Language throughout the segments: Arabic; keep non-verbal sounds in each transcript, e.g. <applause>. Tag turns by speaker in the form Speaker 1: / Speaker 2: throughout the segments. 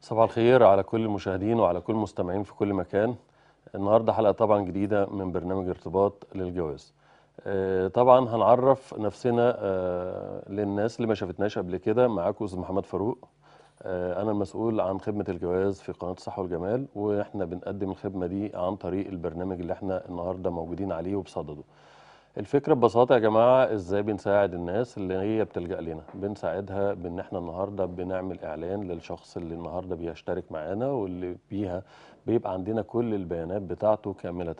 Speaker 1: صباح الخير على كل المشاهدين وعلى كل المستمعين في كل مكان النهارده حلقه طبعا جديده من برنامج ارتباط للجواز آه، طبعا هنعرف نفسنا آه، للناس اللي ما شافتناش قبل كده معاكم استاذ محمد فاروق آه، انا المسؤول عن خدمه الجواز في قناه الصحه والجمال واحنا بنقدم الخدمه دي عن طريق البرنامج اللي احنا النهارده موجودين عليه وبصدده الفكرة ببساطة يا جماعة ازاي بنساعد الناس اللي هي بتلجأ لنا بنساعدها بان احنا النهاردة بنعمل اعلان للشخص اللي النهاردة بيشترك معانا واللي بيها بيبقى عندنا كل البيانات بتاعته كاملة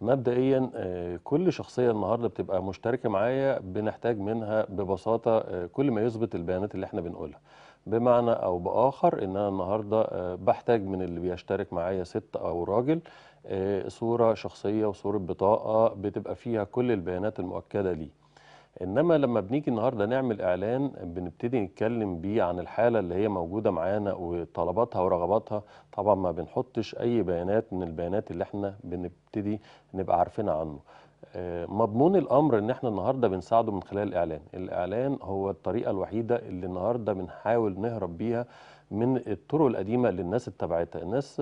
Speaker 1: مبدئيا آه، كل شخصية النهاردة بتبقى مشتركة معايا بنحتاج منها ببساطة آه، كل ما يثبت البيانات اللي احنا بنقولها بمعنى او باخر ان انا النهارده آه، بحتاج من اللي بيشترك معايا ست او راجل آه، صورة شخصية وصورة بطاقة بتبقى فيها كل البيانات المؤكدة ليه إنما لما بنيجي النهاردة نعمل إعلان بنبتدي نتكلم بيه عن الحالة اللي هي موجودة معانا وطلباتها ورغباتها طبعا ما بنحطش أي بيانات من البيانات اللي احنا بنبتدي نبقى عارفين عنه آه، مضمون الامر ان احنا النهارده بنساعده من خلال الاعلان الاعلان هو الطريقه الوحيده اللي النهارده بنحاول نهرب بيها من الطرق القديمه اللي الناس اتبعتها الناس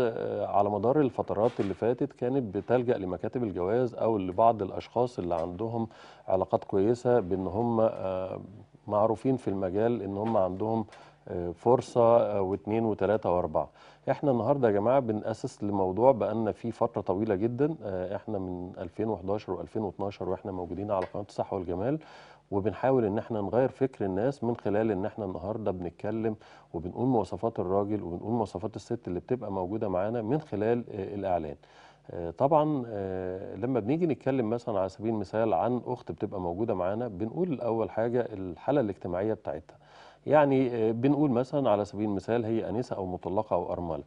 Speaker 1: على مدار الفترات اللي فاتت كانت بتلجا لمكاتب الجواز او لبعض الاشخاص اللي عندهم علاقات كويسه بان هم آه، معروفين في المجال ان هم عندهم آه، فرصه آه، واثنين وثلاثه واربعه احنا النهارده يا جماعه بنأسس لموضوع بأن فيه فتره طويله جدا احنا من 2011 و2012 واحنا موجودين على قناه الصحه والجمال وبنحاول ان احنا نغير فكر الناس من خلال ان احنا النهارده بنتكلم وبنقول مواصفات الراجل وبنقول مواصفات الست اللي بتبقى موجوده معانا من خلال آه، الاعلان آه، طبعا آه، لما بنيجي نتكلم مثلا على سبيل المثال عن اخت بتبقى موجوده معانا بنقول الاول حاجه الحاله الاجتماعيه بتاعتها يعني بنقول مثلا على سبيل المثال هي انسه او مطلقه او ارمله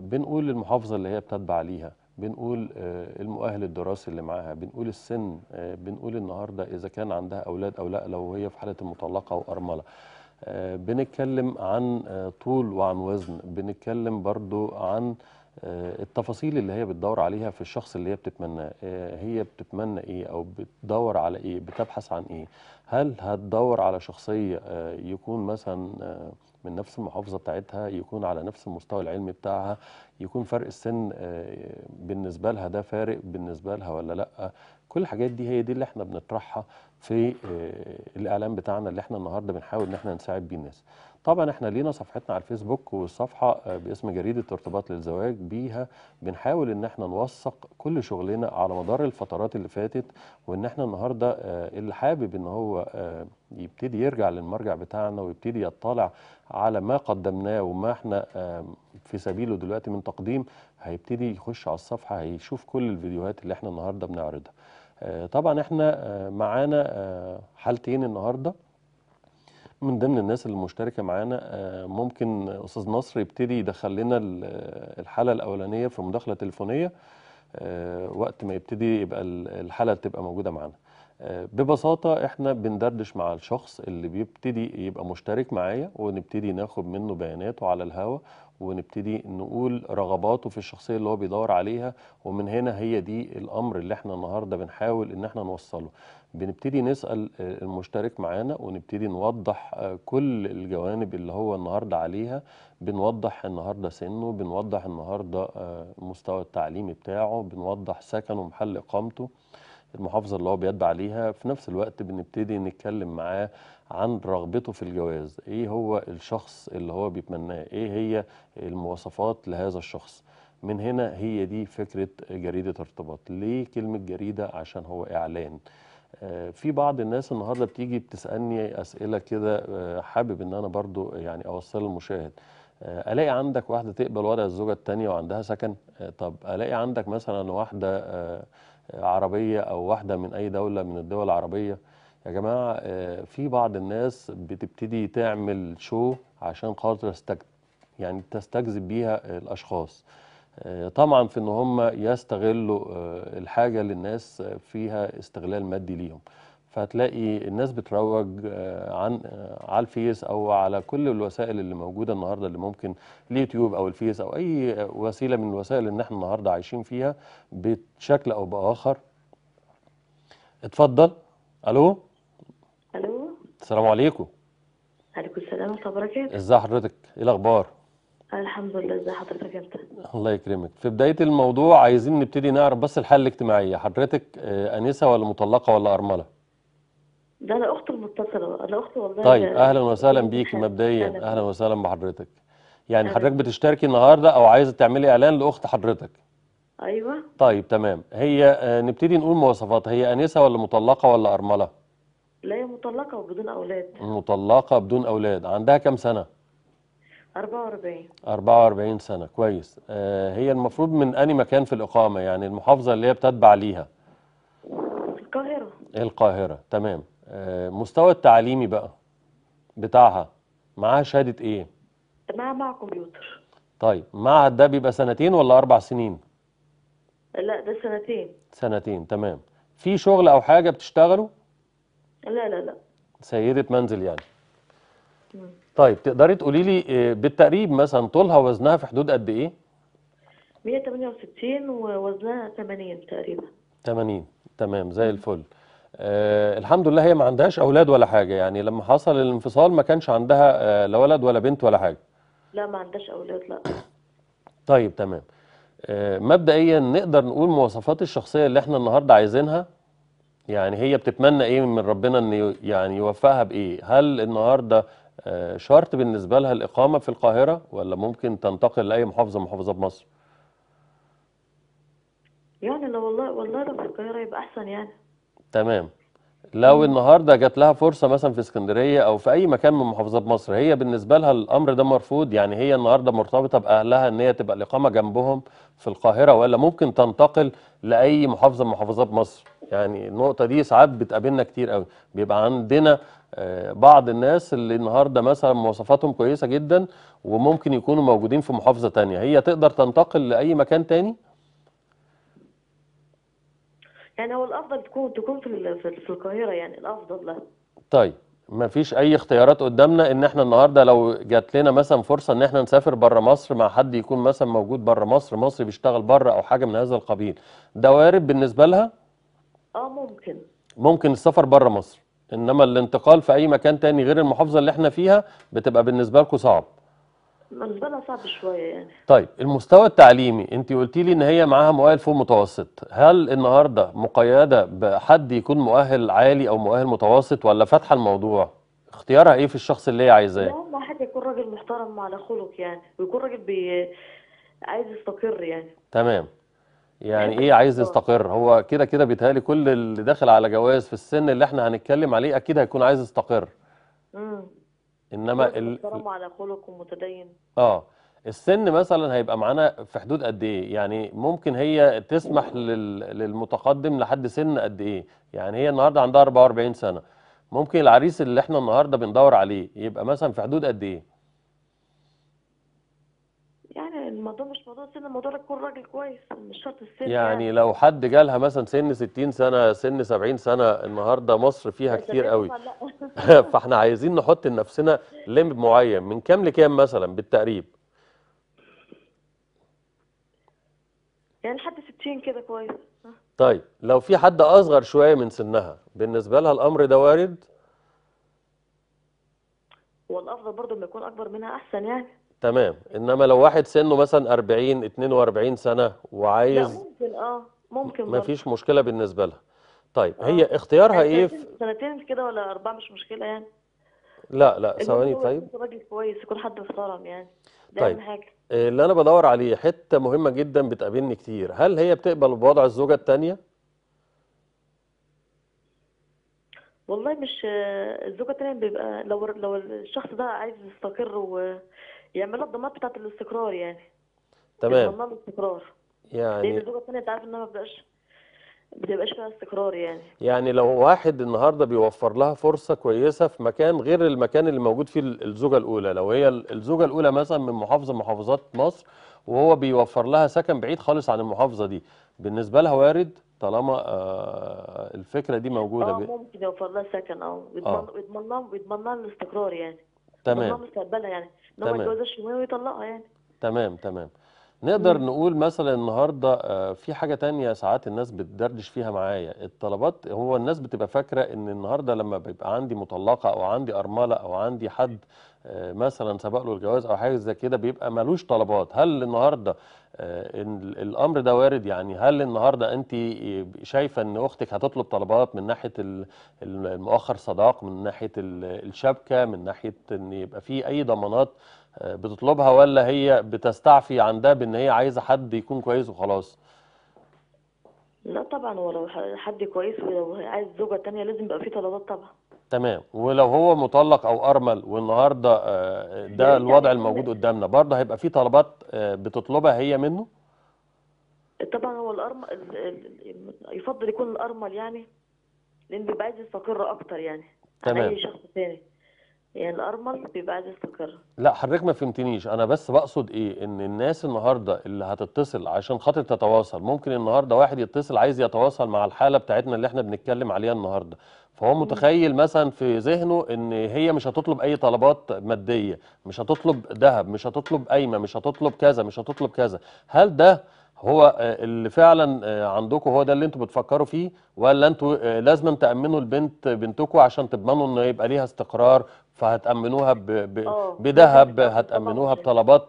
Speaker 1: بنقول المحافظه اللي هي بتتبع ليها بنقول آه، المؤهل الدراسي اللي معاها بنقول السن آه، بنقول النهارده اذا كان عندها اولاد او لا لو هي في حاله المطلقه وارمله آه، بنتكلم عن طول وعن وزن بنتكلم برضو عن التفاصيل اللي هي بتدور عليها في الشخص اللي هي بتتمناه هي بتتمنى ايه او بتدور على ايه بتبحث عن ايه هل هتدور على شخصيه يكون مثلا من نفس المحافظه بتاعتها يكون على نفس المستوى العلمي بتاعها يكون فرق السن آه، بالنسبه لها ده فارق بالنسبه لها ولا لا كل الحاجات دي هي دي اللي احنا بنطرحها في آه، الاعلام بتاعنا اللي احنا النهارده بنحاول ان احنا نساعد بيه الناس طبعا احنا لينا صفحتنا على الفيسبوك والصفحه آه، باسم جريده ارتباط للزواج بيها بنحاول ان احنا نوثق كل شغلنا على مدار الفترات اللي فاتت وان احنا النهارده آه، اللي حابب ان هو آه، يبتدي يرجع للمرجع بتاعنا ويبتدي يطلع على ما قدمناه وما احنا في سبيله دلوقتي من تقديم هيبتدي يخش على الصفحه هيشوف كل الفيديوهات اللي احنا النهارده بنعرضها طبعا احنا معانا حالتين النهارده من ضمن الناس المشتركه معانا آه، ممكن استاذ نصر يبتدي يدخل لنا الحاله الاولانيه في مداخله تليفونيه آه، وقت ما يبتدي يبقى الحاله تبقى موجوده معانا آه، ببساطه احنا بندردش مع الشخص اللي بيبتدي يبقى مشترك معايا ونبتدي ناخد منه بياناته على الهوا ونبتدي نقول رغباته في الشخصيه اللي هو بيدور عليها ومن هنا هي دي الامر اللي احنا النهارده بنحاول ان احنا نوصله بنبتدي نسأل آه، المشترك معانا ونبتدي نوضح آه، كل الجوانب اللي هو النهاردة عليها بنوضح النهاردة سنه بنوضح النهاردة آه، مستوى التعليمي بتاعه بنوضح سكنه محل إقامته المحافظة اللي هو بيد عليها في نفس الوقت بنبتدي نتكلم معاه عن رغبته في الجواز ايه هو الشخص اللي هو بيتمناه ايه هي المواصفات لهذا الشخص من هنا هي دي فكرة جريدة ارتباط ليه كلمة جريدة عشان هو إعلان آه، في بعض الناس النهارده بتيجي بتسالني اسئله كده آه، حابب ان انا برضو يعني اوصل للمشاهد آه، الاقي عندك واحده تقبل ورق الزوجه الثانيه وعندها سكن طب الاقي عندك مثلا واحده عربيه او واحده من اي دوله من الدول العربيه يا جماعه في بعض الناس بتبتدي تعمل شو عشان خاطر يعني تستجذب بيها الاشخاص آه، طمعا في ان هم يستغلوا آه، الحاجه للناس فيها استغلال مادي ليهم فهتلاقي الناس بتروج آه، عن على الفيس او على كل الوسائل اللي موجوده النهارده اللي ممكن اليوتيوب او الفيس او اي وسيله من الوسائل اللي احنا النهارده عايشين فيها بشكل او باخر اتفضل الو الو السلام عليكم
Speaker 2: عليكم السلام ورحمه الله وبركاته ازي
Speaker 1: حضرتك ايه الاخبار
Speaker 2: الحمد لله ازي حضرتك انت
Speaker 1: الله يكرمك في بدايه الموضوع عايزين نبتدي نعرف بس الحاله الاجتماعيه حضرتك آه، انسه ولا مطلقه ولا ارمله
Speaker 2: ده انا اخت المتصله انا اخت والله طيب يعني اهلا وسهلا بيكي مبدئيا اهلا
Speaker 1: وسهلا بحضرتك يعني حضرتك بتشتركي النهارده او عايزه تعملي اعلان لاخت حضرتك ايوه طيب تمام هي آه، نبتدي نقول مواصفاتها هي انسه ولا مطلقه ولا ارمله
Speaker 2: لا هي مطلقه وبدون اولاد
Speaker 1: مطلقه بدون اولاد عندها كام سنه
Speaker 2: 44
Speaker 1: 44 سنة كويس آه هي المفروض من اي مكان في الإقامة يعني المحافظة اللي هي بتتبع ليها القاهرة القاهرة تمام آه مستوى التعليمي بقى بتاعها معاها شهادة إيه؟
Speaker 2: معاها مع كمبيوتر
Speaker 1: طيب معهد ده بيبقى سنتين ولا أربع سنين؟
Speaker 2: لا ده سنتين
Speaker 1: سنتين تمام في شغل أو حاجة بتشتغله؟ لا لا لا سيدة منزل يعني طيب تقدري تقولي لي آه، بالتقريب مثلا طولها ووزنها في حدود قد ايه
Speaker 2: 168 ووزنها 80 تقريبا
Speaker 1: 80 تمام زي الفل آه الحمد لله هي ما عندهاش اولاد ولا حاجه يعني لما حصل الانفصال ما كانش عندها آه لا ولد ولا بنت ولا حاجه
Speaker 2: لا ما عندهاش اولاد لا
Speaker 1: <coughs> طيب تمام آه مبدئيا نقدر نقول مواصفات الشخصيه اللي احنا النهارده عايزينها يعني هي بتتمنى ايه من ربنا ان يعني يوفقها بايه هل النهارده آه، شرط بالنسبه لها الاقامه في القاهره ولا ممكن تنتقل لاي محافظه من محافظات مصر؟
Speaker 2: يعني لو والله والله لو في القاهره يبقى احسن يعني
Speaker 1: تمام لو النهارده جات لها فرصه مثلا في اسكندريه او في اي مكان من محافظات مصر هي بالنسبه لها الامر ده مرفوض يعني هي النهارده مرتبطه باهلها ان هي تبقى الاقامه جنبهم في القاهره ولا ممكن تنتقل لاي محافظه من محافظات مصر يعني النقطه دي ساعات بتقابلنا كتير قوي بيبقى عندنا بعض الناس اللي النهارده مثلا مواصفاتهم كويسه جدا وممكن يكونوا موجودين في محافظه ثانيه هي تقدر تنتقل لاي مكان ثاني
Speaker 2: يعني هو الافضل تكون تكون في في القاهره يعني الافضل لها
Speaker 1: طيب ما فيش اي اختيارات قدامنا ان احنا النهارده لو جات لنا مثلا فرصه ان احنا نسافر بره مصر مع حد يكون مثلا موجود بره مصر مصري بيشتغل بره او حاجه من هذا القبيل ده وارد بالنسبه لها
Speaker 2: اه ممكن
Speaker 1: ممكن السفر بره مصر انما الانتقال في اي مكان تاني غير المحافظه اللي احنا فيها بتبقى بالنسبه لكم صعب
Speaker 2: بالنسبه صعب شويه يعني
Speaker 1: طيب المستوى التعليمي انت قلتي لي ان هي معاها مؤهل فوق متوسط هل النهارده مقيده بحد يكون مؤهل عالي او مؤهل متوسط ولا فاتحه الموضوع اختيارها ايه في الشخص اللي هي عايزاه
Speaker 2: لا ما حد يكون راجل محترم على خلق يعني ويكون راجل بي... عايز يستقر يعني
Speaker 1: تمام يعني ايه عايز يستقر هو كده كده بيتهيألي كل اللي داخل على جواز في السن اللي احنا هنتكلم عليه اكيد هيكون عايز يستقر امم انما محترم
Speaker 2: على خلق ومتدين
Speaker 1: اه السن مثلا هيبقى معانا في حدود قد ايه يعني ممكن هي تسمح لل... للمتقدم لحد سن قد ايه يعني هي النهارده عندها 44 سنه ممكن العريس اللي احنا النهارده بندور عليه يبقى مثلا في حدود قد ايه
Speaker 2: خالص ان الموضوع ده يكون راجل كويس مش شرط السن يعني, يعني
Speaker 1: لو حد جالها مثلا سن 60 سنه سن 70 سنه النهارده مصر فيها كتير قوي <laughs> فاحنا عايزين نحط لنفسنا ليمب معين من كام لكام مثلا بالتقريب
Speaker 2: يعني لحد 60 كده كويس
Speaker 1: طيب لو في حد اصغر شويه من سنها بالنسبه لها الامر ده وارد
Speaker 2: والافضل برضه لما يكون اكبر منها احسن يعني
Speaker 1: تمام انما لو واحد سنه مثلا 40 42 سنه وعايز لا
Speaker 2: ممكن اه ممكن مفيش
Speaker 1: مشكله بالنسبه لها طيب آه. هي اختيارها يعني ايه في...
Speaker 2: سنتين كده ولا اربعه مش مشكله يعني
Speaker 1: لا لا ثواني طيب
Speaker 2: راجل كويس يكون حد محترم يعني ده طيب. حاجه
Speaker 1: اللي انا بدور عليه حته مهمه جدا بتقابلني كتير هل هي بتقبل بوضع الزوجه الثانيه
Speaker 2: والله مش آه، الزوجه الثانيه بيبقى لو لو الشخص ده عايز يستقر و يعمل لها الضمانات بتاعت الاستقرار يعني تمام ضمان الاستقرار يعني لان الزوجه الثانيه انت عارف انها ما بتبقاش بتبقاش فيها استقرار يعني
Speaker 1: يعني لو واحد النهارده بيوفر لها فرصه كويسه في مكان غير المكان اللي موجود فيه الزوجه الاولى لو هي الزوجه الاولى مثلا من محافظه محافظات مصر وهو بيوفر لها سكن بعيد خالص عن المحافظه دي بالنسبه لها وارد طالما آه الفكره دي موجوده اه
Speaker 2: ممكن يوفر لها سكن اه, آه. ويضمن لها ويضمن لها الاستقرار يعني تمام مستقبلها يعني ان هو يتجوز الشمال ويطلقها يعني
Speaker 1: تمام تمام نقدر مم. نقول مثلا النهارده آه، في حاجه تانية ساعات الناس بتدردش فيها معايا الطلبات هو الناس بتبقى فاكره ان النهارده لما بيبقى عندي مطلقه او عندي ارمله او عندي حد آه، مثلا سبق له الجواز او حاجه زي كده بيبقى ملوش طلبات هل النهارده آه، ان الامر ده وارد يعني هل النهارده انت شايفه ان اختك هتطلب طلبات من ناحيه المؤخر صداق من ناحيه الشبكه من ناحيه ان يبقى في اي ضمانات آه، بتطلبها ولا هي بتستعفي عن ده بان هي عايزه حد يكون كويس وخلاص لا
Speaker 2: طبعا ولو حد كويس ولو عايز زوجه تانية لازم يبقى في طلبات طبعا
Speaker 1: تمام ولو هو مطلق او ارمل والنهارده آه، ده الوضع الموجود قدامنا برضه هيبقى في طلبات آه، بتطلبها هي منه
Speaker 2: طبعا هو الارمل يفضل يكون الارمل يعني لان بيبقى عايز يستقر اكتر يعني تمام عن اي شخص ثاني يعني الارمل بيبقى عايز يستقر
Speaker 1: لا حضرتك ما فهمتنيش انا بس بقصد ايه ان الناس النهارده اللي هتتصل عشان خاطر تتواصل ممكن النهارده واحد يتصل عايز يتواصل مع الحاله بتاعتنا اللي احنا بنتكلم عليها النهارده فهو متخيل مثلا في ذهنه ان هي مش هتطلب اي طلبات ماديه مش هتطلب ذهب مش هتطلب قايمه مش هتطلب كذا مش هتطلب كذا هل ده هو اللي فعلا عندكم هو ده اللي انتوا بتفكروا فيه ولا انتوا لازم تامنوا البنت بنتكم عشان تضمنوا انه يبقى ليها استقرار فهتأمنوها بذهب آه، هتأمنوها بطلبات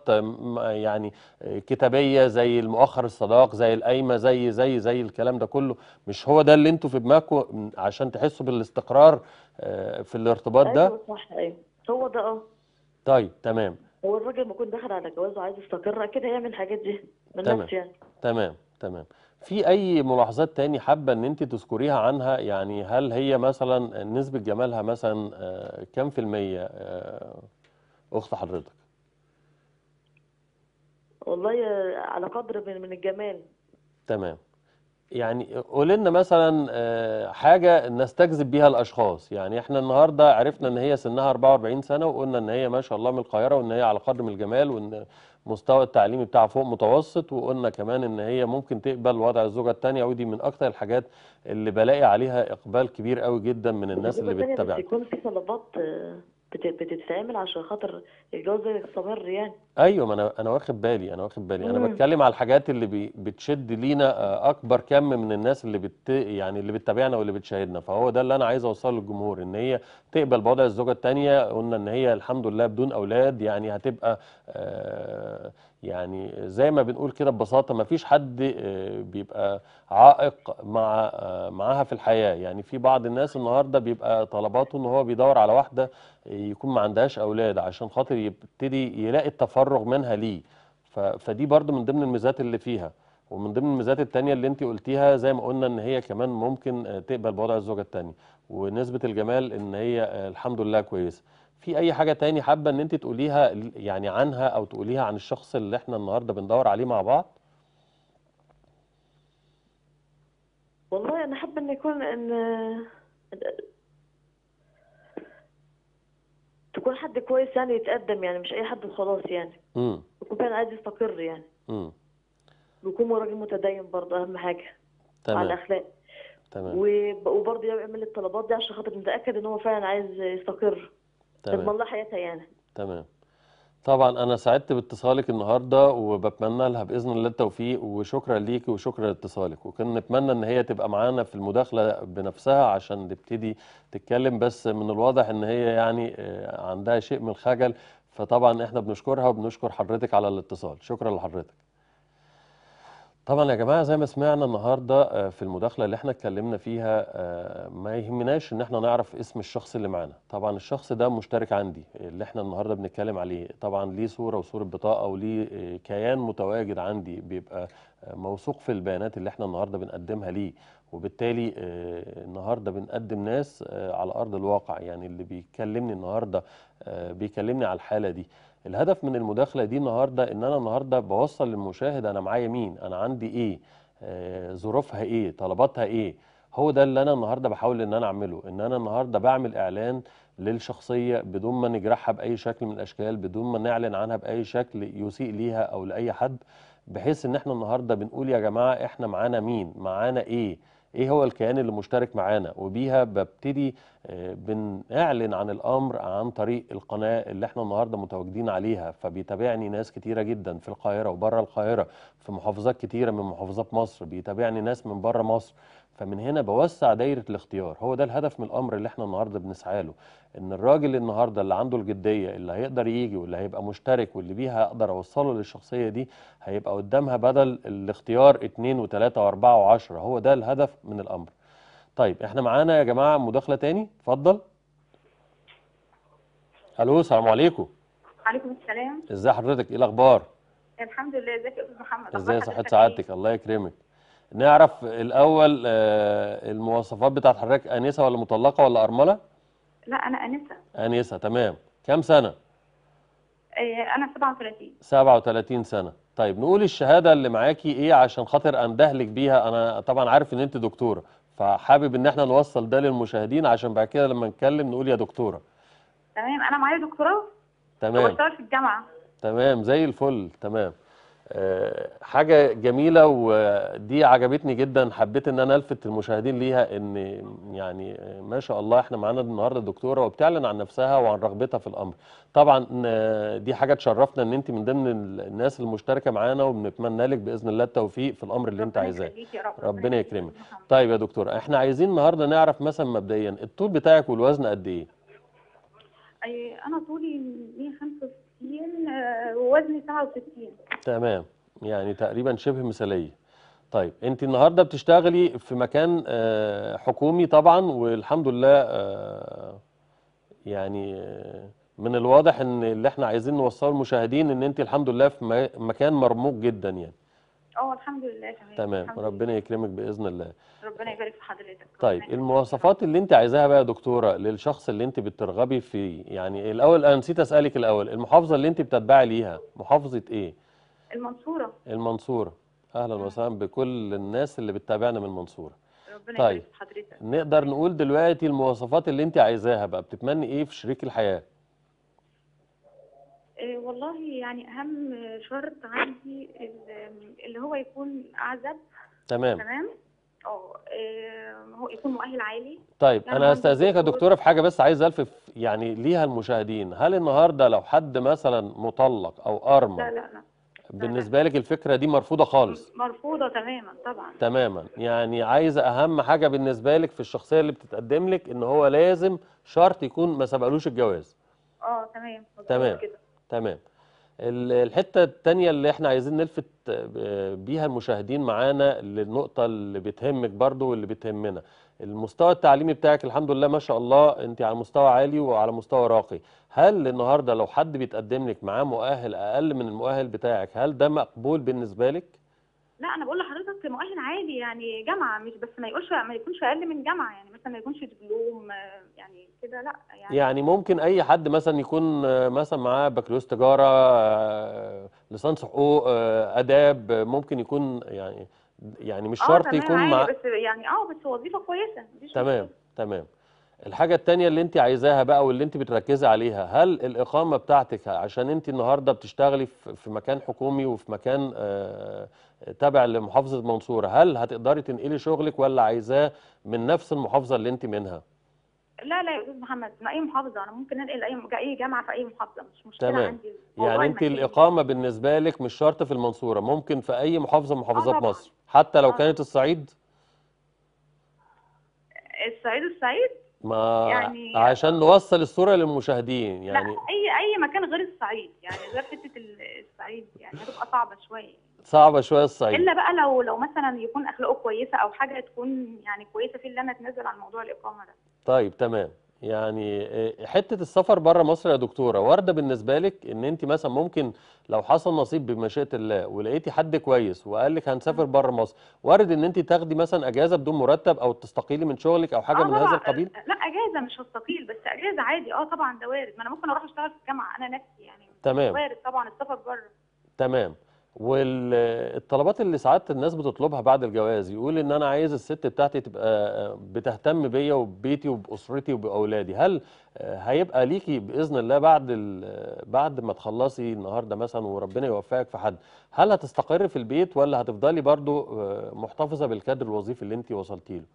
Speaker 1: يعني كتابية زي المؤخر الصداق زي القايمة زي زي زي الكلام ده كله مش هو ده اللي انتوا في دماغكم عشان تحسوا بالاستقرار آه، في الارتباط ده ايوه
Speaker 2: ايوه هو ده اه
Speaker 1: طيب تمام
Speaker 2: هو الراجل ما يكون داخل على جوازه عايز يستقر اكيد هيعمل الحاجات دي من تمام. نفسه يعني
Speaker 1: تمام تمام في اي ملاحظات تاني حابه ان انت تذكريها عنها يعني هل هي مثلا نسبه جمالها مثلا آه، كام في الميه آه، اخت حضرتك
Speaker 2: والله آه، على قدر من الجمال
Speaker 1: تمام يعني قولي لنا مثلا حاجه نستجذب بيها الاشخاص يعني احنا النهارده عرفنا ان هي سنها 44 سنه وقلنا ان هي ما شاء الله من القاهره وان هي على قدر من الجمال وان مستوى التعليمي بتاعها فوق متوسط وقلنا كمان ان هي ممكن تقبل وضع الزوجه الثانيه ودي من اكثر الحاجات اللي بلاقي عليها اقبال كبير قوي جدا من الناس اللي بتتابعك
Speaker 2: في طلبات آه، بتتعمل عشان خاطر الجواز ده يستمر يعني
Speaker 1: ايوه ما انا انا واخد بالي انا واخد بالي انا بتكلم على الحاجات اللي بي بتشد لينا آه، اكبر كم من الناس اللي بت يعني اللي بتتابعنا واللي بتشاهدنا فهو ده اللي انا عايز اوصله للجمهور ان هي تقبل بوضع الزوجه الثانيه قلنا ان هي الحمد لله بدون اولاد يعني هتبقى آه يعني زي ما بنقول كده ببساطه ما فيش حد آه، بيبقى عائق مع آه، معاها في الحياه يعني في بعض الناس النهارده بيبقى طلباته ان هو بيدور على واحده يكون ما عندهاش اولاد عشان خاطر يبتدي يلاقي التفرغ منها ليه فدي برضو من ضمن الميزات اللي فيها ومن ضمن الميزات الثانيه اللي انت قلتيها زي ما قلنا ان هي كمان ممكن آه، تقبل بوضع الزوجة الثانيه ونسبة الجمال ان هي آه، الحمد لله كويسة في اي حاجة تاني حابة ان انت تقوليها يعني عنها او تقوليها عن الشخص اللي احنا النهاردة بندور عليه مع بعض
Speaker 2: والله انا حابة ان يكون ان تكون حد كويس يعني يتقدم يعني مش اي حد وخلاص يعني امم يكون فعلا عايز يستقر يعني امم ويكون راجل متدين برضه اهم حاجه تمام على الاخلاق تمام وبرضه يعمل الطلبات دي عشان خاطر نتاكد ان هو فعلا عايز يستقر تمام تضمن له حياتها يعني
Speaker 1: تمام طبعا انا سعدت باتصالك النهارده وبتمنى لها باذن الله التوفيق وشكرا ليكي وشكرا لاتصالك وكنا نتمنى ان هي تبقى معانا في المداخله بنفسها عشان تبتدي تتكلم بس من الواضح ان هي يعني آه، عندها شيء من الخجل فطبعا احنا بنشكرها وبنشكر حضرتك على الاتصال شكرا لحضرتك طبعا يا جماعه زي ما سمعنا النهارده آه، في المداخله اللي احنا اتكلمنا فيها آه، ما يهمناش ان احنا نعرف اسم الشخص اللي معانا طبعا الشخص ده مشترك عندي اللي احنا النهارده بنتكلم عليه طبعا ليه صوره وصوره بطاقه وليه آه، كيان متواجد عندي بيبقى موثوق في البيانات اللي احنا النهارده بنقدمها ليه وبالتالي النهارده بنقدم ناس على ارض الواقع يعني اللي بيكلمني النهارده بيكلمني على الحاله دي الهدف من المداخله دي النهارده ان انا النهارده بوصل للمشاهد انا معايا مين انا عندي ايه آه، ظروفها ايه طلباتها ايه هو ده اللي انا النهارده بحاول ان انا اعمله ان انا النهارده بعمل اعلان للشخصيه بدون ما نجرحها باي شكل من الاشكال بدون ما نعلن عنها باي شكل يسيء ليها او لاي حد بحيث ان احنا النهارده بنقول يا جماعه احنا معانا مين معانا ايه ايه هو الكيان اللي مشترك معانا وبيها ببتدي آه، بنعلن عن الامر عن طريق القناه اللي احنا النهارده متواجدين عليها فبيتابعني ناس كتيره جدا في القاهره وبره القاهره في محافظات كتيره من محافظات مصر بيتابعني ناس من بره مصر فمن هنا بوسع دايره الاختيار هو ده الهدف من الامر اللي احنا النهارده بنسعى له ان الراجل النهارده اللي عنده الجديه اللي هيقدر يجي واللي هيبقى مشترك واللي بيها اقدر اوصله للشخصيه دي هيبقى قدامها بدل الاختيار 2 و3 و4 و10 هو ده الهدف من الامر طيب احنا معانا يا جماعه مداخله تاني اتفضل الو السلام عليكم
Speaker 3: وعليكم السلام
Speaker 1: ازي حضرتك ايه الاخبار
Speaker 3: الحمد لله ازيك يا استاذ
Speaker 1: محمد ازي صحه إيه؟ سعادتك الله يكرمك نعرف الاول آه، المواصفات بتاعت حضرتك انسه ولا مطلقه ولا ارمله
Speaker 3: لا انا انسه
Speaker 1: انسه تمام كام سنه
Speaker 3: آه، انا 37
Speaker 1: 37 سنه طيب نقول الشهاده اللي معاكي ايه عشان خاطر اندهلك بيها انا طبعا عارف ان انت دكتوره فحابب ان احنا نوصل ده للمشاهدين عشان بعد كده لما نتكلم نقول يا دكتوره
Speaker 3: تمام انا معايا دكتوراه تمام وبشتغل في الجامعه
Speaker 1: تمام زي الفل تمام آه، حاجة جميلة ودي عجبتني جدا حبيت ان انا الفت المشاهدين ليها ان يعني ما شاء الله احنا معانا النهاردة دكتورة وبتعلن عن نفسها وعن رغبتها في الامر طبعا آه، دي حاجة تشرفنا ان انت من ضمن الناس المشتركة معانا وبنتمنى لك باذن الله التوفيق في الامر اللي انت عايزاه ربنا يكرمك طيب يا دكتورة احنا عايزين النهاردة نعرف مثلا مبدئيا الطول بتاعك والوزن قد
Speaker 3: ايه؟ انا طولي 165 آه، وزني 69
Speaker 1: تمام يعني تقريبا شبه مثاليه طيب انت النهارده بتشتغلي في مكان آه، حكومي طبعا والحمد لله آه، يعني من الواضح ان اللي احنا عايزين نوصله للمشاهدين ان انت الحمد لله في مكان مرموق جدا يعني
Speaker 3: اه الحمد لله تمام تمام ربنا
Speaker 1: لله. يكرمك باذن الله
Speaker 3: ربنا يبارك في حضرتك
Speaker 1: طيب المواصفات اللي انت عايزاها بقى يا دكتوره للشخص اللي انت بترغبي فيه يعني الاول انا نسيت اسالك الاول المحافظه اللي انت بتتبعي ليها محافظه ايه المنصوره المنصوره اهلا آه. وسهلا بكل الناس اللي بتتابعنا من المنصوره ربنا طيب. يبارك في حضرتك نقدر نقول دلوقتي المواصفات اللي انت عايزاها بقى بتتمني ايه في شريك الحياه
Speaker 3: آه، والله يعني اهم شرط عندي اللي هو يكون اعزب تمام تمام اه, آه، هو يكون مؤهل عالي
Speaker 1: طيب انا هستاذنك يا دكتوره في حاجه بس عايز الفف يعني ليها المشاهدين هل النهارده لو حد مثلا مطلق او ارمى لا لا لا بالنسبه لك الفكره دي مرفوضه خالص
Speaker 3: مرفوضه تماما طبعا
Speaker 1: تماما يعني عايزه اهم حاجه بالنسبه لك في الشخصيه اللي بتتقدم لك ان هو لازم شرط يكون ما سبقلوش الجواز
Speaker 2: اه تمام تمام كده
Speaker 1: تمام الحته الثانيه اللي احنا عايزين نلفت آه، بيها المشاهدين معانا للنقطه اللي بتهمك برضو واللي بتهمنا المستوى التعليمي بتاعك الحمد لله ما شاء الله انت على مستوى عالي وعلى مستوى راقي هل النهارده لو حد بيتقدم لك معاه مؤهل اقل من المؤهل بتاعك هل ده مقبول بالنسبه لك
Speaker 3: لا انا بقول لحضرتك مؤهل عادي يعني جامعه مش بس ما يقولش ما يكونش اقل من جامعه يعني مثلا ما يكونش دبلوم يعني كده لا يعني يعني
Speaker 1: ممكن اي حد مثلا يكون مثلا معاه بكالوريوس تجاره آه، لسانس حقوق آه، اداب ممكن يكون يعني يعني مش آه، شرط يكون مع بس
Speaker 3: يعني اه بس وظيفه كويسه
Speaker 1: تمام تمام الحاجة التانية اللي انت عايزاها بقى واللي انت بتركزي عليها هل الإقامة بتاعتك عشان انت النهاردة بتشتغلي في مكان حكومي وفي مكان آه تابع لمحافظه المنصوره هل هتقدري تنقلي شغلك ولا عايزاه من نفس المحافظه اللي انت منها
Speaker 3: لا لا يا استاذ محمد من اي محافظه انا ممكن انقل اي اي جامعه في اي محافظه مش مشكله تمام. عندي يعني انت الاقامه
Speaker 1: بالنسبه لك مش شرط في المنصوره ممكن في اي محافظه من آه، محافظات مصر حتى لو آه. كانت الصعيد
Speaker 3: الصعيد الصعيد
Speaker 1: ما يعني عشان نوصل الصوره للمشاهدين يعني لا
Speaker 3: اي اي مكان غير الصعيد يعني غير حته الصعيد يعني هتبقى صعبه شويه
Speaker 1: صعبه شويه الصعيد الا
Speaker 3: بقى لو لو مثلا يكون اخلاقه كويسه او حاجه تكون يعني كويسه في اللي انا اتنازل
Speaker 2: عن موضوع الاقامه ده
Speaker 1: طيب تمام يعني آه، حته السفر بره مصر يا دكتوره وارده بالنسبه لك ان انت مثلا ممكن لو حصل نصيب بمشيئه الله ولقيتي حد كويس وقال لك هنسافر بره مصر وارد ان انت تاخدي مثلا اجازه بدون مرتب او تستقيلي من شغلك او حاجه آه من هذا القبيل
Speaker 3: لا اجازه مش هستقيل بس اجازه عادي اه طبعا ده وارد ما انا ممكن اروح اشتغل في الجامعه انا نفسي
Speaker 1: يعني تمام وارد
Speaker 3: طبعا السفر بره
Speaker 1: تمام والطلبات اللي ساعات الناس بتطلبها بعد الجواز يقول ان انا عايز الست بتاعتي تبقى بتهتم بيا وببيتي وباسرتي وباولادي هل هيبقى ليكي باذن الله بعد بعد ما تخلصي النهارده مثلا وربنا يوفقك في حد هل هتستقر في البيت ولا هتفضلي برضو آه، محتفظه بالكادر الوظيفي اللي انت وصلتي له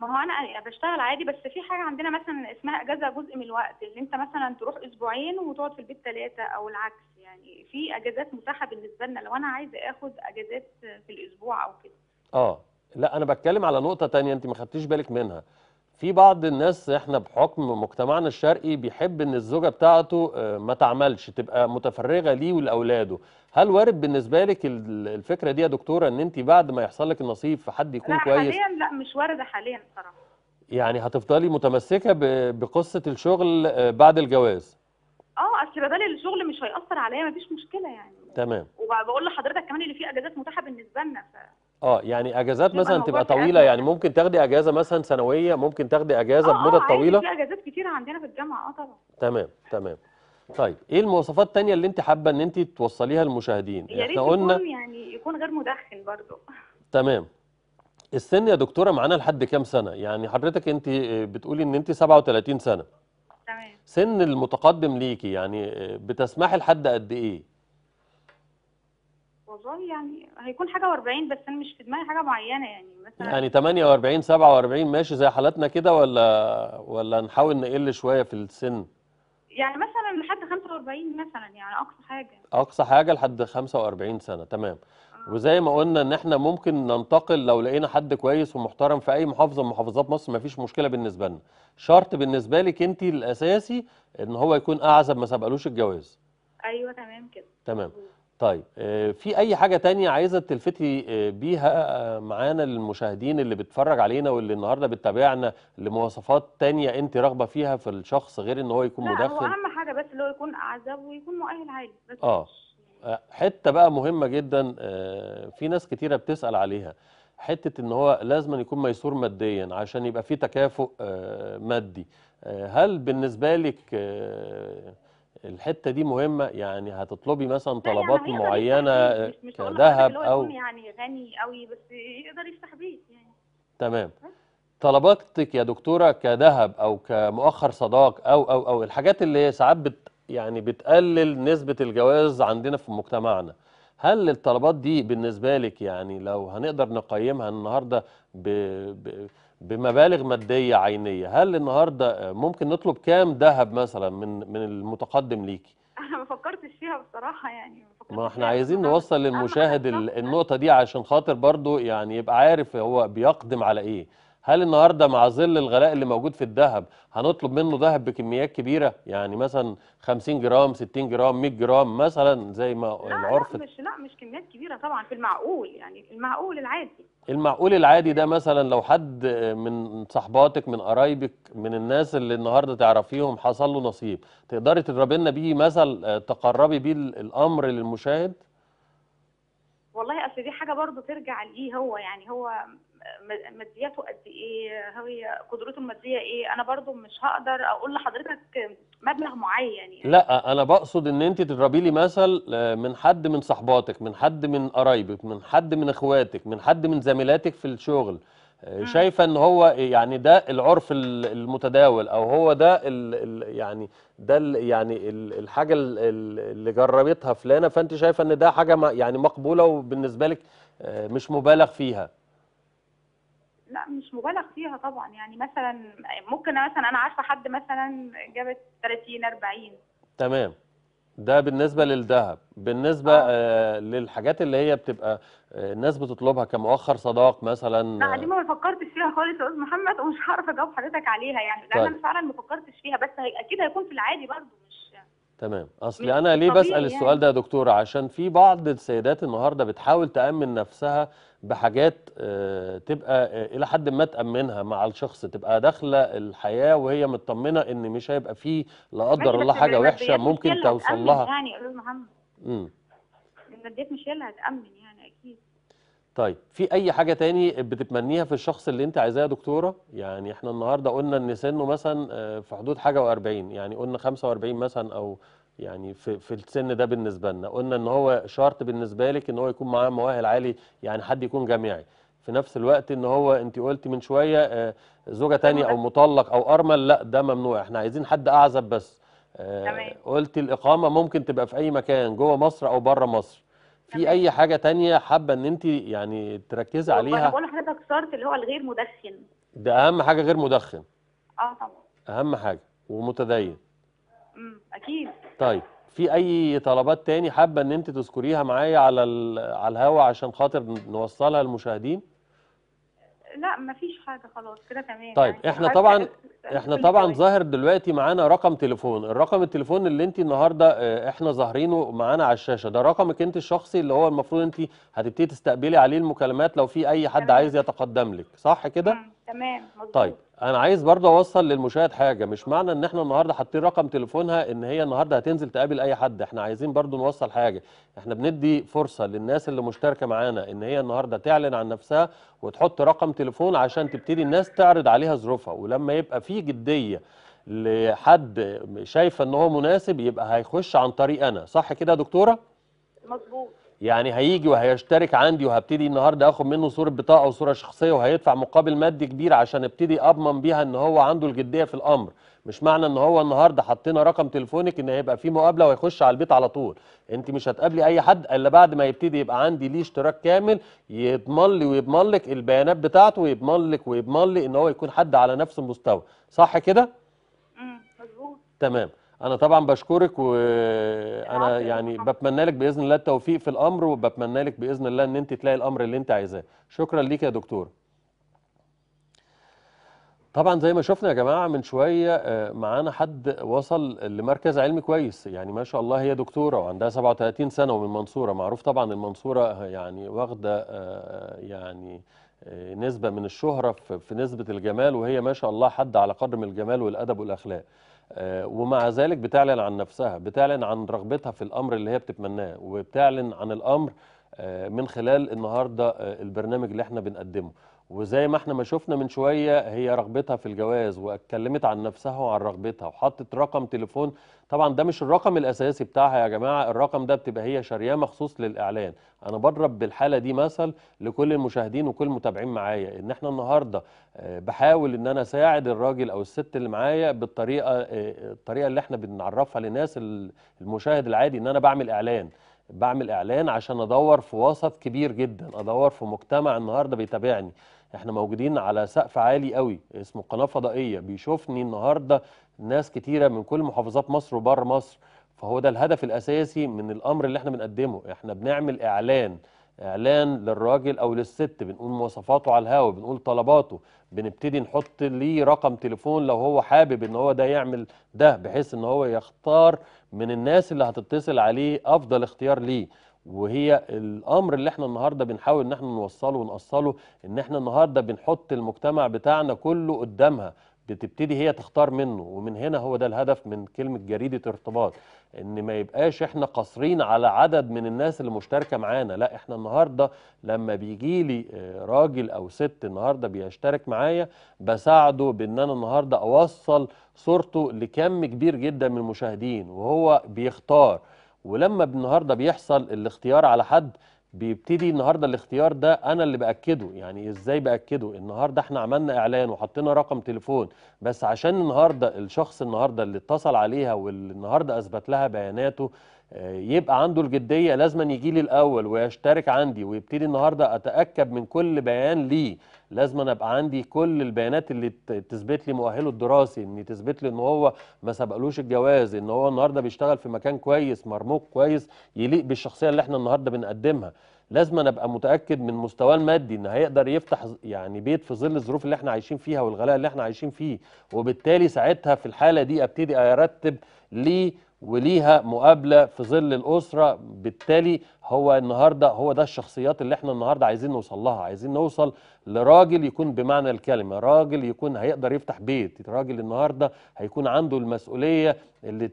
Speaker 3: ما هو انا بشتغل عادي بس في حاجه عندنا مثلا اسمها اجازه جزء من الوقت اللي انت مثلا تروح اسبوعين وتقعد في البيت ثلاثه او العكس يعني في اجازات متاحه بالنسبه لنا لو انا عايزه اخد اجازات في الاسبوع او كده
Speaker 1: اه لا انا بتكلم على نقطه تانية انت ما خدتيش بالك منها في بعض الناس احنا بحكم مجتمعنا الشرقي بيحب ان الزوجه بتاعته آه، ما تعملش تبقى متفرغه ليه ولاولاده هل وارد بالنسبه لك الفكره دي يا دكتوره ان انت بعد ما يحصل لك النصيب في حد يكون لا كويس
Speaker 3: حاليا لا مش وارده حاليا بصراحه
Speaker 1: يعني هتفضلي متمسكه بقصه الشغل آه، بعد الجواز
Speaker 3: اه اصل بدل الشغل مش هياثر عليا مفيش مشكله يعني تمام وبقول لحضرتك كمان اللي فيه اجازات متاحه بالنسبه لنا ف...
Speaker 1: آه، يعني أجازات مثلًا تبقى طويلة، يعني ممكن تاخدي أجازة مثلًا سنوية، ممكن تاخدي أجازة آه، طويله آه، طويلة؟ في
Speaker 3: أجازات كتير عندنا في الجامعة آه طبعًا.
Speaker 1: تمام، تمام. طيب إيه المواصفات التانية اللي أنتِ حابة إن أنتِ توصّليها للمشاهدين؟ يعني إحنا قلنا يكون
Speaker 3: يعني يكون غير مدخن برضه.
Speaker 1: تمام. السن يا دكتورة معانا لحد كام سنة؟ يعني حضرتك أنتِ آه، بتقولي إن أنتِ 37 سنة. تمام. سن المتقدم ليكي يعني آه، بتسمحي لحد قد إيه؟
Speaker 3: والله يعني هيكون حاجه و40 بس انا مش في دماغي حاجه معينه يعني
Speaker 1: مثلا يعني 48 47 ماشي زي حالاتنا كده ولا ولا نحاول نقل شويه في السن
Speaker 3: يعني مثلا لحد 45 مثلا يعني اقصى حاجه
Speaker 1: اقصى حاجه لحد 45 سنه تمام آه. وزي ما قلنا ان احنا ممكن ننتقل لو لقينا حد كويس ومحترم في اي محافظه من محافظات مصر مفيش مشكله بالنسبه لنا شرط بالنسبه لك انت الاساسي ان هو يكون اعزب ما سبقلوش الجواز
Speaker 3: ايوه تمام كده
Speaker 1: تمام طيب آه، في اي حاجه تانية عايزه تلفتي آه، بيها آه، معانا للمشاهدين اللي بتتفرج علينا واللي النهارده بتتابعنا لمواصفات تانية انت راغبه فيها في الشخص غير ان هو يكون لا مدخن هو اهم
Speaker 3: حاجه بس اللي هو يكون اعزب ويكون مؤهل عالي بس
Speaker 1: اه حته بقى مهمه جدا في ناس كتيره بتسال عليها حته ان هو لازم يكون ميسور ماديا عشان يبقى في تكافؤ مادي هل بالنسبه لك الحته دي مهمه يعني هتطلبي مثلا طلبات يعني معينه آه، مش كذهب او
Speaker 3: يعني غني قوي بس يقدر يفتح بيت يعني
Speaker 1: تمام طلباتك يا دكتوره كذهب او كمؤخر صداق او او او الحاجات اللي ساعات بت يعني بتقلل نسبه الجواز عندنا في مجتمعنا هل الطلبات دي بالنسبه لك يعني لو هنقدر نقيمها النهارده ب... ب... بمبالغ ماديه عينيه هل النهارده ممكن نطلب كام ذهب مثلا من من المتقدم ليكي
Speaker 3: <laughs> انا ما فكرتش فيها بصراحه يعني
Speaker 1: ما احنا عايزين نوصل للمشاهد النقطه دي عشان خاطر برضو يعني يبقى عارف هو بيقدم على ايه هل النهارده مع ظل الغلاء اللي موجود في الذهب هنطلب منه ذهب بكميات كبيره يعني مثلا 50 جرام 60 جرام 100 جرام مثلا زي ما لا العرف لا
Speaker 3: مش لا مش كميات كبيره طبعا في المعقول يعني في المعقول العادي
Speaker 1: المعقول العادي ده مثلا لو حد من صحباتك من قرايبك من الناس اللي النهارده تعرفيهم حصل له نصيب تقدري تضربي لنا بيه مثل آه، تقربي بيه الامر للمشاهد
Speaker 2: والله
Speaker 3: اصل دي حاجه برضه ترجع ليه هو يعني هو مادياته قد ايه هي قدرته الماديه ايه انا برضو مش هقدر اقول لحضرتك مبلغ معين يعني.
Speaker 1: لا انا بقصد ان انت تضربي لي مثل آه، من حد من صحباتك من حد من قرايبك من حد من اخواتك من حد من زميلاتك في الشغل آه، شايفه ان هو يعني ده العرف المتداول او هو ده الـ يعني ده الـ يعني الـ الحاجه اللي جربتها فلانه فانت شايفه ان ده حاجه يعني مقبوله وبالنسبه لك آه، مش مبالغ فيها
Speaker 3: لا مش مبالغ فيها طبعا يعني مثلا ممكن مثلا انا عارفه حد مثلا جابت 30 40
Speaker 1: تمام ده بالنسبه للذهب بالنسبه آه. آه، للحاجات اللي هي بتبقى آه، الناس بتطلبها كمؤخر صداق مثلا لا آه. دي
Speaker 3: ما فكرتش فيها خالص يا استاذ محمد ومش هعرف اجاوب حضرتك عليها يعني لان طيب. انا فعلا ما فكرتش فيها بس هي اكيد هيكون في العادي برضه مش
Speaker 1: تمام اصل انا ليه بسال يعني. السؤال ده يا دكتوره عشان في بعض السيدات النهارده بتحاول تامن نفسها بحاجات آه، تبقى آه، الى حد ما تامنها مع الشخص تبقى داخله الحياه وهي مطمنه ان مش هيبقى فيه لا قدر الله حاجه وحشه ممكن توصل لها يعني يا محمد امم
Speaker 3: الماديات مش هي اللي هتامن يعني اكيد
Speaker 1: طيب في اي حاجه تاني بتتمنيها في الشخص اللي انت عايزاه يا دكتوره يعني احنا النهارده قلنا ان سنه مثلا آه، في حدود حاجه و40 يعني قلنا 45 مثلا او يعني في, في السن ده بالنسبه لنا قلنا ان هو شرط بالنسبه لك ان هو يكون معاه مؤهل عالي يعني حد يكون جامعي في نفس الوقت ان هو انت قلتي من شويه آه، زوجه تانية او مطلق او ارمل لا ده ممنوع احنا عايزين حد اعزب بس آه، تمام قلت الاقامه ممكن تبقى في اي مكان جوه مصر او بره مصر في اي حاجه تانية حابه ان انت يعني تركزي عليها انا بقول
Speaker 3: لحضرتك شرط اللي هو الغير مدخن
Speaker 1: ده اهم حاجه غير مدخن
Speaker 3: اه طبعا
Speaker 1: اهم حاجه ومتدين اكيد طيب في اي طلبات تاني حابه ان انت تذكريها معايا على على الهوا عشان خاطر نوصلها للمشاهدين
Speaker 3: لا مفيش حاجه خلاص كده تمام طيب يعني احنا طبعا احنا طبعا
Speaker 1: ظاهر دلوقتي معانا رقم تليفون الرقم التليفون اللي انت النهارده آه، احنا ظاهرينه معانا على الشاشه ده رقمك انت الشخصي اللي هو المفروض انت هتبتدي تستقبلي عليه المكالمات لو في اي حد عايز يتقدم لك صح كده
Speaker 3: تمام مظبوط طيب
Speaker 1: انا عايز برضه اوصل للمشاهد حاجه مش معنى ان احنا النهارده حاطين رقم تليفونها ان هي النهارده هتنزل تقابل اي حد احنا عايزين برضه نوصل حاجه احنا بندي فرصه للناس اللي مشتركه معانا ان هي النهارده تعلن عن نفسها وتحط رقم تليفون عشان تبتدي الناس تعرض عليها ظروفها ولما يبقى في جديه لحد شايفه ان هو مناسب يبقى هيخش عن طريق انا صح كده يا دكتوره مظبوط يعني هيجي وهيشترك عندي وهبتدي النهارده اخد منه صوره بطاقه وصوره شخصيه وهيدفع مقابل مادي كبير عشان ابتدي اضمن بيها ان هو عنده الجديه في الامر مش معنى ان هو النهارده حطينا رقم تليفونك ان هيبقى في مقابله وهيخش على البيت على طول انت مش هتقابلي اي حد الا بعد ما يبتدي يبقى عندي ليه اشتراك كامل يضمن لي ويضمن لك البيانات بتاعته ويضمن لك ويضمن لي ان هو يكون حد على نفس المستوى صح كده تمام انا طبعا بشكرك وانا يعني بتمنى لك باذن الله التوفيق في الامر وبتمنى لك باذن الله ان انت تلاقي الامر اللي انت عايزاه شكرا ليك يا دكتور طبعا زي ما شفنا يا جماعه من شويه آه، معانا حد وصل لمركز علمي كويس يعني ما شاء الله هي دكتوره وعندها 37 سنه ومن المنصوره معروف طبعا المنصوره آه، يعني واخده آه، يعني نسبه من الشهره في نسبه الجمال وهي ما شاء الله حد على قدر من الجمال والادب والاخلاق آه، ومع ذلك بتعلن عن نفسها بتعلن عن رغبتها في الامر اللي هي بتتمناه وبتعلن عن الامر آه، من خلال النهارده آه، البرنامج اللي احنا بنقدمه وزي ما احنا ما شفنا من شويه هي رغبتها في الجواز واتكلمت عن نفسها وعن رغبتها وحطت رقم تليفون طبعا ده مش الرقم الاساسي بتاعها يا جماعه الرقم ده بتبقى هي شارياه مخصوص للاعلان انا بضرب بالحاله دي مثل لكل المشاهدين وكل المتابعين معايا ان احنا النهارده آه، بحاول ان انا اساعد الراجل او الست اللي معايا بالطريقه آه، الطريقه اللي احنا بنعرفها للناس المشاهد العادي ان انا بعمل اعلان بعمل اعلان عشان ادور في وسط كبير جدا ادور في مجتمع النهارده بيتابعني احنا موجودين على سقف عالي قوي اسمه قناه فضائيه بيشوفني النهارده ناس كتيره من كل محافظات مصر وبره مصر فهو ده الهدف الاساسي من الامر اللي احنا بنقدمه احنا بنعمل اعلان اعلان للراجل او للست بنقول مواصفاته على الهواء بنقول طلباته بنبتدي نحط ليه رقم تليفون لو هو حابب ان هو ده يعمل ده بحيث ان هو يختار من الناس اللي هتتصل عليه افضل اختيار ليه وهي الامر اللي احنا النهارده بنحاول ان احنا نوصله ونقصله ان احنا النهارده بنحط المجتمع بتاعنا كله قدامها بتبتدي هي تختار منه ومن هنا هو ده الهدف من كلمه جريده ارتباط ان ما يبقاش احنا قاصرين على عدد من الناس اللي مشتركه معانا لا احنا النهارده لما بيجي لي آه، راجل او ست النهارده بيشترك معايا بساعده بان انا النهارده اوصل صورته لكم كبير جدا من المشاهدين وهو بيختار ولما النهارده بيحصل الاختيار على حد بيبتدي النهارده الاختيار ده انا اللي باكده يعني ازاي باكده النهارده احنا عملنا اعلان وحطينا رقم تليفون بس عشان النهارده الشخص النهارده اللي اتصل عليها واللي النهارده اثبت لها بياناته يبقى عنده الجدية لازما يجي لي الأول ويشترك عندي ويبتدي النهاردة أتأكد من كل بيان ليه لازما أبقى عندي كل البيانات اللي تثبت لي مؤهله الدراسي إن تثبت لي إن هو ما سبقلوش الجواز إن هو النهاردة بيشتغل في مكان كويس مرموق كويس يليق بالشخصية اللي إحنا النهاردة بنقدمها لازما ابقى متاكد من مستواه المادي ان هيقدر يفتح يعني بيت في ظل الظروف اللي احنا عايشين فيها والغلاء اللي احنا عايشين فيه وبالتالي ساعتها في الحاله دي ابتدي ارتب ليه وليها مقابلة في ظل الأسرة بالتالي هو النهارده هو ده الشخصيات اللي احنا النهارده عايزين نوصل لها عايزين نوصل لراجل يكون بمعنى الكلمه راجل يكون هيقدر يفتح بيت راجل النهارده هيكون عنده المسؤوليه اللي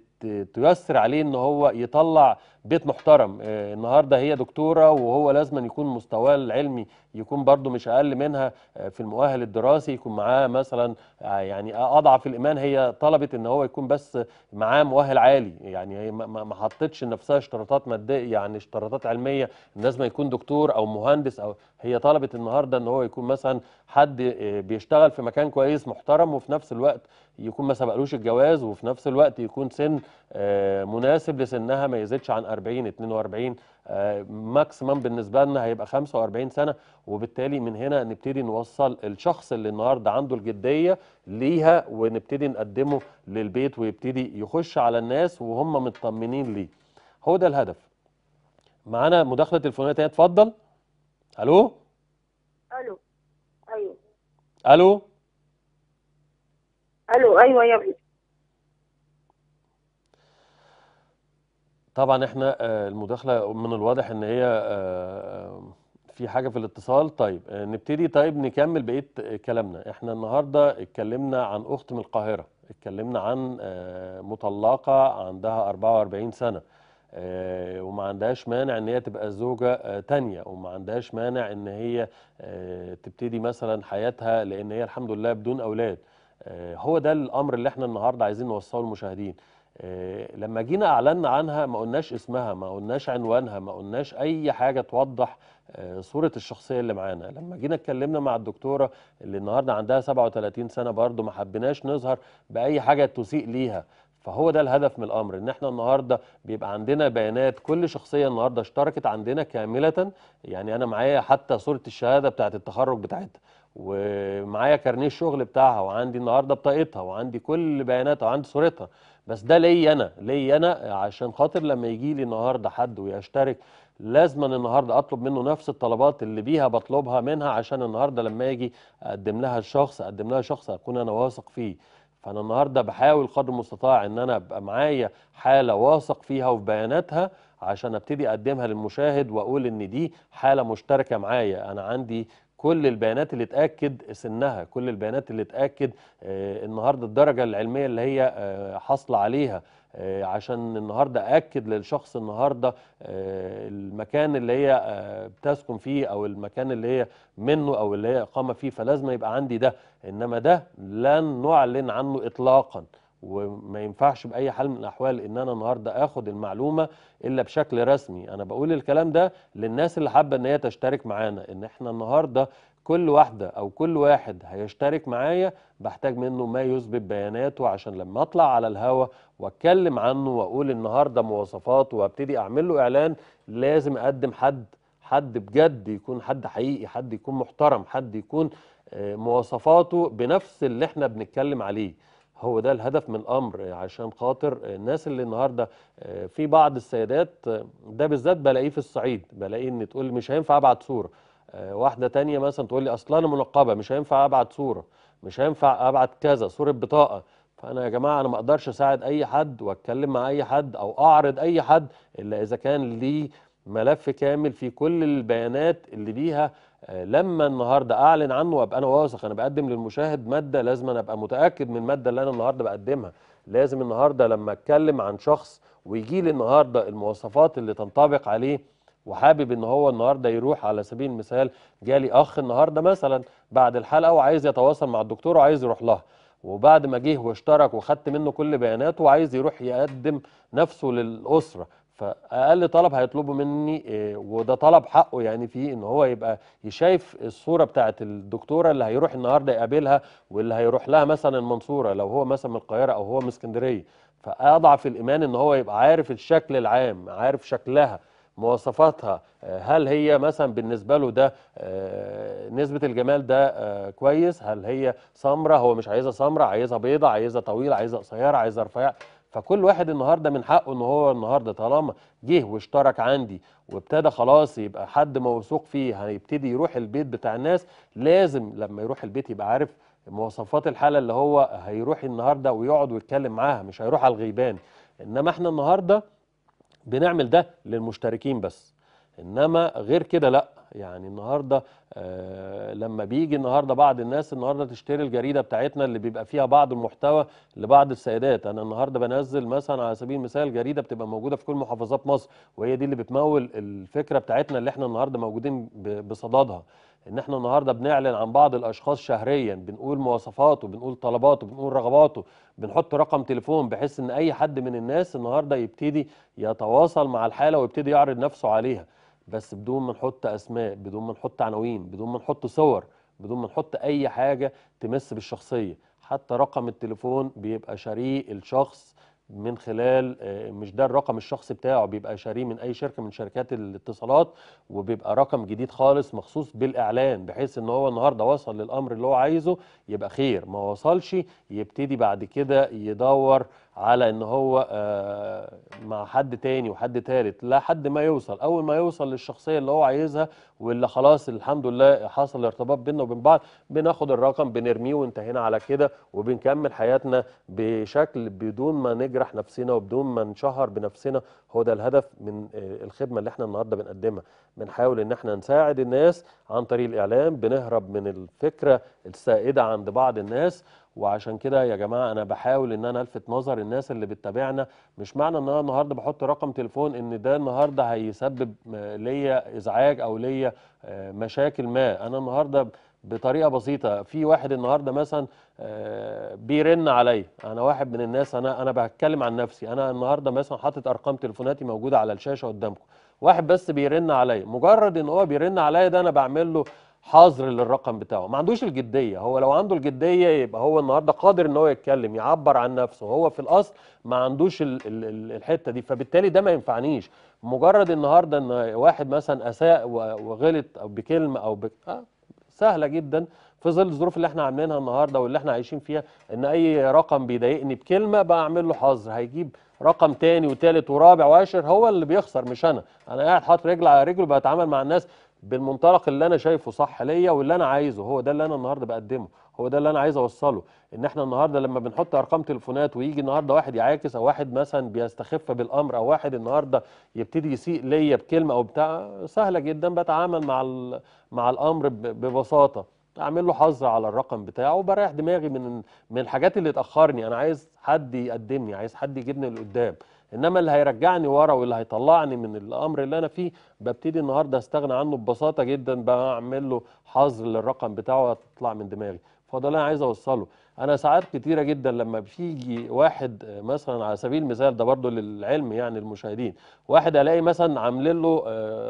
Speaker 1: تيسر عليه ان هو يطلع بيت محترم آه، النهارده هي دكتوره وهو لازم يكون مستواه العلمي يكون برده مش اقل منها آه، في المؤهل الدراسي يكون معاه مثلا آه، يعني اضعف الايمان هي طلبت ان هو يكون بس معاه مؤهل عالي يعني هي ما حطتش لنفسها اشتراطات ماديه يعني اشتراطات معلومات علميه لازم يكون دكتور او مهندس او هي طلبت النهارده ان هو يكون مثلا حد آه، بيشتغل في مكان كويس محترم وفي نفس الوقت يكون ما سبقلوش الجواز وفي نفس الوقت يكون سن آه، مناسب لسنها ما يزيدش عن 40 42 ماكسيمم بالنسبه لنا هيبقى 45 سنه وبالتالي من هنا نبتدي نوصل الشخص اللي النهارده عنده الجديه ليها ونبتدي نقدمه للبيت ويبتدي يخش على الناس وهم مطمنين ليه هو ده الهدف معانا مداخله تليفونيه تانية اتفضل الو
Speaker 2: الو ايوه
Speaker 1: الو
Speaker 3: الو ايوه يا ابني
Speaker 1: طبعا احنا آه، المداخله من الواضح ان هي آه، آه، في حاجه في الاتصال طيب نبتدي طيب نكمل بقيه كلامنا احنا النهارده اتكلمنا عن اخت من القاهره اتكلمنا عن مطلقه عندها 44 سنه آه، وما عندهاش مانع ان هي تبقى زوجه آه، تانية وما عندهاش مانع ان هي آه، تبتدي مثلا حياتها لان هي الحمد لله بدون اولاد هو ده الامر اللي احنا النهارده عايزين نوصله للمشاهدين لما جينا اعلنا عنها ما قلناش اسمها ما قلناش عنوانها ما قلناش اي حاجه توضح صوره الشخصيه اللي معانا لما جينا اتكلمنا مع الدكتوره اللي النهارده عندها 37 سنه برده ما حبيناش نظهر باي حاجه تسيء ليها فهو ده الهدف من الامر ان احنا النهارده بيبقى عندنا بيانات كل شخصيه النهارده اشتركت عندنا كامله يعني انا معايا حتى صوره الشهاده بتاعه التخرج بتاعتها ومعايا كارنيه الشغل بتاعها وعندي النهارده بطاقتها وعندي كل بياناتها وعندي صورتها بس ده ليا انا ليا انا عشان خاطر لما يجي لي النهارده حد ويشترك لازما النهارده اطلب منه نفس الطلبات اللي بيها بطلبها منها عشان النهارده لما اجي اقدم لها الشخص اقدم لها شخص اكون انا واثق فيه فانا النهارده بحاول قدر المستطاع ان انا ابقى معايا حاله واثق فيها وفي بياناتها عشان ابتدي اقدمها للمشاهد واقول ان دي حاله مشتركه معايا انا عندي كل البيانات اللي تاكد سنها كل البيانات اللي تاكد آه النهارده الدرجه العلميه اللي هي آه حاصله عليها آه، عشان النهارده اكد للشخص النهارده آه، المكان اللي هي آه، بتسكن فيه او المكان اللي هي منه او اللي هي اقامه فيه فلازم يبقى عندي ده انما ده لن نعلن عنه اطلاقا وما ينفعش باي حال من الاحوال ان انا النهارده اخد المعلومه الا بشكل رسمي انا بقول الكلام ده للناس اللي حابه ان هي تشترك معانا ان احنا النهارده كل واحدة أو كل واحد هيشترك معايا بحتاج منه ما يثبت بياناته عشان لما أطلع على الهوا وأتكلم عنه وأقول النهاردة مواصفاته وأبتدي أعمل له إعلان لازم أقدم حد حد بجد يكون حد حقيقي حد يكون محترم حد يكون آه، مواصفاته بنفس اللي احنا بنتكلم عليه هو ده الهدف من الامر عشان خاطر الناس اللي النهارده آه، في بعض السيدات آه، ده بالذات بلاقيه في الصعيد بلاقيه ان تقول مش هينفع ابعت صوره آه، واحده تانية مثلا تقول لي اصل انا منقبه مش هينفع ابعت صوره مش هينفع ابعت كذا صوره بطاقه فانا يا جماعه انا ما اقدرش اساعد اي حد واتكلم مع اي حد او اعرض اي حد الا اذا كان ليه ملف كامل في كل البيانات اللي ليها لما النهارده اعلن عنه وابقى انا واثق انا بقدم للمشاهد ماده لازم أنا ابقى متاكد من الماده اللي انا النهارده بقدمها لازم النهارده لما اتكلم عن شخص ويجي لي النهارده المواصفات اللي تنطبق عليه وحابب ان هو النهارده يروح على سبيل المثال جالي اخ النهارده مثلا بعد الحلقه وعايز يتواصل مع الدكتور وعايز يروح لها وبعد ما جه واشترك وخدت منه كل بياناته وعايز يروح يقدم نفسه للاسره فاقل طلب هيطلبه مني آه، وده طلب حقه يعني فيه ان هو يبقى يشايف الصوره بتاعه الدكتوره اللي هيروح النهارده يقابلها واللي هيروح لها مثلا المنصوره لو هو مثلا من القاهره او هو من اسكندريه فاضعف الايمان ان هو يبقى عارف الشكل العام عارف شكلها مواصفاتها آه، هل هي مثلا بالنسبة له ده آه، نسبة الجمال ده كويس هل هي سمرة هو مش عايزة سمرة عايزة بيضة عايزة طويلة عايزة قصيرة عايزة رفيعة فكل واحد النهارده من حقه ان هو النهارده طالما جه واشترك عندي وابتدى خلاص يبقى حد موثوق فيه هيبتدي يروح البيت بتاع الناس لازم لما يروح البيت يبقى عارف مواصفات الحاله اللي هو هيروح النهارده ويقعد ويتكلم معاها مش هيروح على الغيبان انما احنا النهارده بنعمل ده للمشتركين بس انما غير كده لا يعني النهارده آه، لما بيجي النهارده بعض الناس النهارده تشتري الجريده بتاعتنا اللي بيبقى فيها بعض المحتوى لبعض السيدات انا النهارده بنزل مثلا على سبيل المثال جريده بتبقى موجوده في كل محافظات مصر وهي دي اللي بتمول الفكره بتاعتنا اللي احنا النهارده موجودين بصددها ان احنا النهارده بنعلن عن بعض الاشخاص شهريا بنقول مواصفاته بنقول طلباته بنقول رغباته بنحط رقم تليفون بحيث ان اي حد من الناس النهارده يبتدي يتواصل مع الحاله ويبتدي يعرض نفسه عليها بس بدون ما نحط اسماء بدون ما نحط عناوين بدون ما نحط صور بدون ما نحط اي حاجه تمس بالشخصيه حتى رقم التليفون بيبقى شريك الشخص من خلال آه، مش ده الرقم الشخصي بتاعه بيبقى شاريه من اي شركه من شركات الاتصالات وبيبقى رقم جديد خالص مخصوص بالاعلان بحيث ان هو النهارده وصل للامر اللي هو عايزه يبقى خير ما وصلش يبتدي بعد كده يدور على ان هو آه، مع حد تاني وحد تالت لحد ما يوصل اول ما يوصل للشخصيه اللي هو عايزها واللي خلاص الحمد لله حصل ارتباط بيننا وبين بعض بناخد الرقم بنرميه وانتهينا على كده وبنكمل حياتنا بشكل بدون ما نجد نجرح نفسنا وبدون ما نشهر بنفسنا هو ده الهدف من آه، الخدمه اللي احنا النهارده بنقدمها بنحاول ان احنا نساعد الناس عن طريق الاعلام بنهرب من الفكره السائده عند بعض الناس وعشان كده يا جماعه انا بحاول ان انا الفت نظر الناس اللي بتتابعنا مش معنى ان انا النهارده بحط رقم تليفون ان ده النهارده هيسبب آه، ليا ازعاج او ليا آه، مشاكل ما انا النهارده بطريقه بسيطه في واحد النهارده مثلا آه، بيرن عليا انا واحد من الناس انا انا بتكلم عن نفسي انا النهارده مثلا حاطط ارقام تليفوناتي موجوده على الشاشه قدامكم واحد بس بيرن عليا مجرد ان هو بيرن عليا ده انا بعمل له حظر للرقم بتاعه ما عندوش الجديه هو لو عنده الجديه يبقى هو النهارده قادر ان هو يتكلم يعبر عن نفسه هو في الاصل ما عندوش الحته دي فبالتالي ده ما ينفعنيش مجرد النهارده ان واحد مثلا اساء وغلط او بكلمه او بك... آه سهله جدا في ظل الظروف اللي احنا عاملينها النهارده واللي احنا عايشين فيها ان اي رقم بيضايقني بكلمه بعمل له حظر هيجيب رقم تاني وتالت ورابع وعاشر هو اللي بيخسر مش انا انا قاعد حاطط رجل على رجل بتعامل مع الناس بالمنطلق اللي انا شايفه صح ليا واللي انا عايزه هو ده اللي انا النهارده بقدمه هو ده اللي انا عايز اوصله ان احنا النهارده لما بنحط ارقام تليفونات ويجي النهارده واحد يعاكس او واحد مثلا بيستخف بالامر او واحد النهارده يبتدي يسيء ليا بكلمه او بتاع سهله جدا بتعامل مع مع الامر ببساطه اعمل له حظر على الرقم بتاعه وبريح دماغي من من الحاجات اللي تاخرني انا عايز حد يقدمني عايز حد يجيبني لقدام انما اللي هيرجعني ورا واللي هيطلعني من الامر اللي انا فيه ببتدي النهارده استغنى عنه ببساطه جدا بعمل له حظر للرقم بتاعه واطلع من دماغي فده اللي انا عايز اوصله انا ساعات كتيره جدا لما بيجي واحد مثلا على سبيل المثال ده برضو للعلم يعني المشاهدين واحد الاقي مثلا عاملين له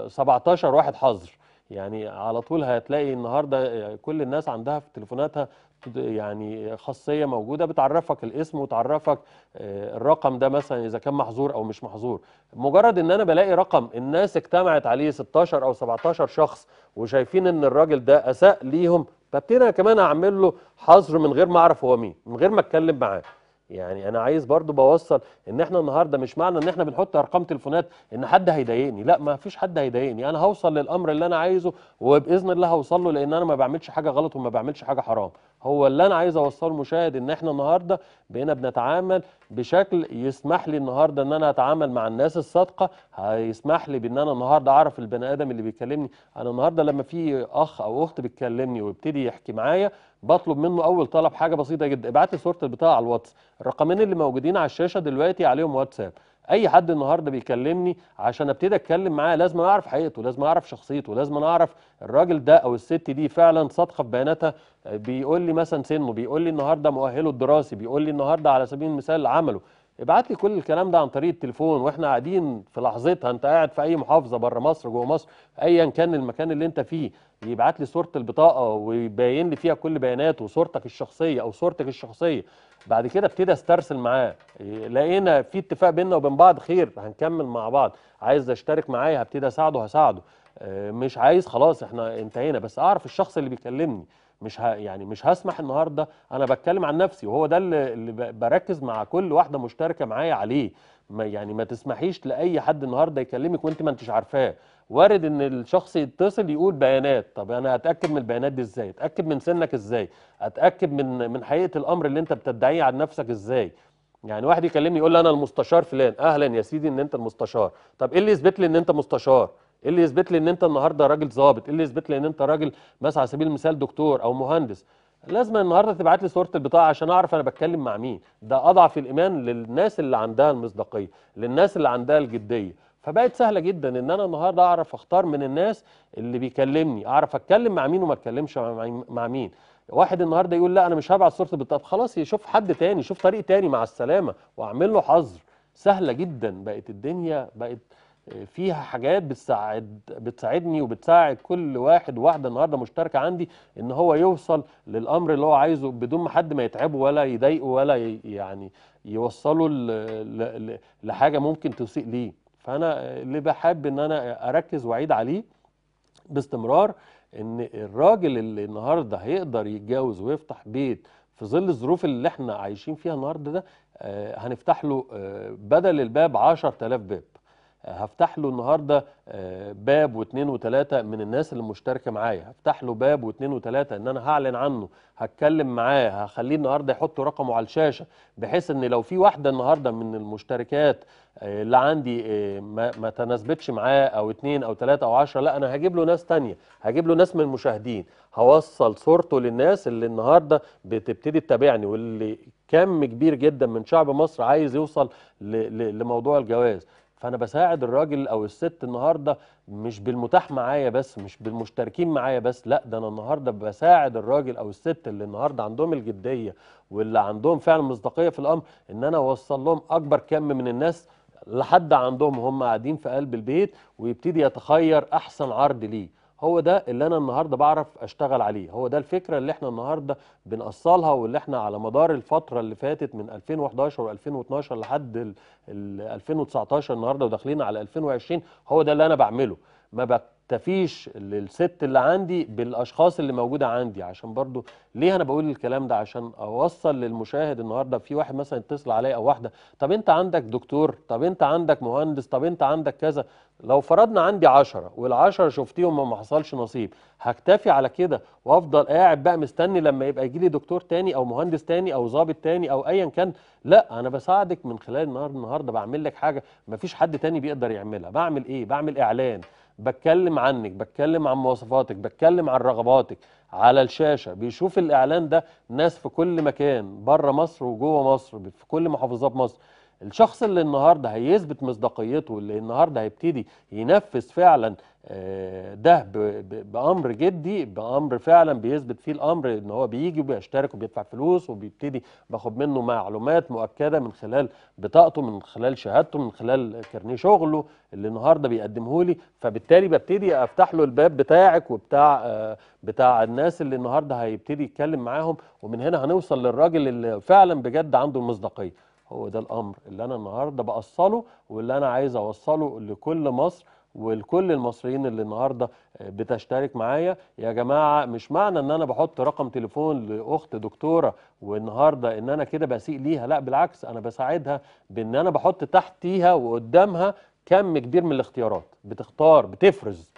Speaker 1: 17 آه، واحد حظر يعني على طول هتلاقي النهارده آه، كل الناس عندها في تليفوناتها يعني خاصيه موجوده بتعرفك الاسم وتعرفك آه، الرقم ده مثلا اذا كان محظور او مش محظور مجرد ان انا بلاقي رقم الناس اجتمعت عليه 16 او 17 شخص وشايفين ان الراجل ده اساء ليهم فابتدى انا كمان اعمل له حظر من غير ما اعرف هو مين من غير ما اتكلم معاه يعني انا عايز برضو بوصل ان احنا النهارده مش معنى ان احنا بنحط ارقام تليفونات ان حد هيضايقني لا ما فيش حد هيضايقني انا هوصل للامر اللي انا عايزه وباذن الله هوصل له لان انا ما بعملش حاجه غلط وما بعملش حاجه حرام هو اللي انا عايز اوصله المشاهد ان احنا النهارده بقينا بنتعامل بشكل يسمح لي النهارده ان انا اتعامل مع الناس الصادقه هيسمح لي بان انا النهارده اعرف البني ادم اللي بيكلمني انا النهارده لما في اخ او اخت بتكلمني ويبتدي يحكي معايا بطلب منه اول طلب حاجه بسيطه جدا ابعت لي صوره البطاقه على الواتس الرقمين اللي موجودين على الشاشه دلوقتي عليهم واتساب اي حد النهارده بيكلمني عشان ابتدي اتكلم معاه لازم اعرف حقيقته لازم اعرف شخصيته لازم اعرف الراجل ده او الست دي فعلا صادقه في بياناتها بيقول لي مثلا سنه بيقول لي النهارده مؤهله الدراسي بيقول لي النهارده على سبيل المثال عمله ابعت لي كل الكلام ده عن طريق التليفون واحنا قاعدين في لحظتها انت قاعد في اي محافظه بره مصر جوه مصر ايا كان المكان اللي انت فيه يبعت لي صوره البطاقه ويبين لي فيها كل بياناته وصورتك الشخصيه او صورتك الشخصيه بعد كده ابتدي استرسل معاه لقينا في اتفاق بيننا وبين بعض خير هنكمل مع بعض عايز اشترك معايا هبتدي اساعده هساعده آه، مش عايز خلاص احنا انتهينا بس اعرف الشخص اللي بيكلمني مش ه... يعني مش هسمح النهارده انا بتكلم عن نفسي وهو ده اللي, اللي بركز مع كل واحده مشتركه معايا عليه ما يعني ما تسمحيش لاي حد النهارده يكلمك وانت ما انتش عارفاه وارد ان الشخص يتصل يقول بيانات طب انا اتاكد من البيانات دي ازاي اتاكد من سنك ازاي اتاكد من من حقيقه الامر اللي انت بتدعيه عن نفسك ازاي يعني واحد يكلمني يقول لي انا المستشار فلان اهلا يا سيدي ان انت المستشار طب ايه اللي يثبت لي ان انت مستشار ايه اللي يثبت لي ان انت النهارده راجل ظابط ايه اللي يثبت لي ان انت راجل مثلا على سبيل المثال دكتور او مهندس لازم النهارده تبعت لي صوره البطاقه عشان اعرف انا بتكلم مع مين ده اضعف الايمان للناس اللي عندها المصداقيه للناس اللي عندها الجديه فبقت سهله جدا ان انا النهارده اعرف اختار من الناس اللي بيكلمني اعرف اتكلم مع مين وما اتكلمش مع مين واحد النهارده يقول لا انا مش هبعت صوره البطاقه خلاص يشوف حد تاني يشوف طريق تاني مع السلامه واعمل له حظر سهله جدا بقت الدنيا بقت فيها حاجات بتساعد بتساعدني وبتساعد كل واحد واحده النهارده مشتركه عندي ان هو يوصل للامر اللي هو عايزه بدون ما حد ما يتعبه ولا يضايقه ولا يعني يوصله لحاجه ممكن تسيء ليه فانا اللي بحب ان انا اركز واعيد عليه باستمرار ان الراجل اللي النهارده هيقدر يتجوز ويفتح بيت في ظل الظروف اللي احنا عايشين فيها النهارده ده آه، هنفتح له آه، بدل الباب 10000 باب هفتح له النهارده آه، باب واثنين وثلاثه من الناس اللي مشتركه معايا هفتح له باب واثنين وثلاثه ان انا هعلن عنه هتكلم معاه هخليه النهارده يحط رقمه على الشاشه بحيث ان لو في واحده النهارده من المشتركات آه، اللي عندي آه، ما, تناسبتش معاه او اثنين او ثلاثه او عشرة لا انا هجيب له ناس تانية هجيب له ناس من المشاهدين هوصل صورته للناس اللي النهارده بتبتدي تتابعني واللي كم كبير جدا من شعب مصر عايز يوصل لموضوع الجواز فانا بساعد الراجل او الست النهارده مش بالمتاح معايا بس مش بالمشتركين معايا بس لا ده انا النهارده بساعد الراجل او الست اللي النهارده عندهم الجديه واللي عندهم فعلا مصداقيه في الامر ان انا اوصل لهم اكبر كم من الناس لحد عندهم هم قاعدين في قلب البيت ويبتدي يتخير احسن عرض ليه هو ده اللي انا النهارده بعرف اشتغل عليه هو ده الفكره اللي احنا النهارده بنقصلها واللي احنا على مدار الفتره اللي فاتت من 2011 و2012 لحد 2019 النهارده وداخلين على 2020 هو ده اللي انا بعمله ما تفيش للست اللي عندي بالاشخاص اللي موجوده عندي عشان برضو ليه انا بقول الكلام ده عشان اوصل للمشاهد النهارده في واحد مثلا اتصل عليا او واحده طب انت عندك دكتور طب انت عندك مهندس طب انت عندك كذا لو فرضنا عندي 10 وال10 شفتيهم ما حصلش نصيب هكتفي على كده وافضل قاعد بقى مستني لما يبقى يجي لي دكتور تاني او مهندس تاني او ظابط تاني او ايا كان لا انا بساعدك من خلال النهارده النهارده بعمل لك حاجه ما فيش حد تاني بيقدر يعملها بعمل ايه بعمل اعلان بتكلم عنك بتكلم عن مواصفاتك بتكلم عن رغباتك على الشاشه بيشوف الاعلان ده ناس في كل مكان بره مصر وجوه مصر في كل محافظات مصر الشخص اللي النهارده هيثبت مصداقيته اللي النهارده هيبتدي ينفذ فعلا ده بامر جدي بامر فعلا بيثبت فيه الامر ان هو بيجي وبيشترك وبيدفع فلوس وبيبتدي باخد منه معلومات مؤكده من خلال بطاقته من خلال شهادته من خلال كارنيه شغله اللي النهارده بيقدمه لي فبالتالي ببتدي افتح له الباب بتاعك وبتاع بتاع الناس اللي النهارده هيبتدي يتكلم معاهم ومن هنا هنوصل للراجل اللي فعلا بجد عنده المصداقيه هو ده الامر اللي انا النهارده بأصله واللي انا عايز اوصله لكل مصر ولكل المصريين اللي النهارده بتشترك معايا يا جماعه مش معنى ان انا بحط رقم تليفون لاخت دكتوره والنهارده ان انا كده بسيء ليها لا بالعكس انا بساعدها بان انا بحط تحتيها وقدامها كم كبير من الاختيارات بتختار بتفرز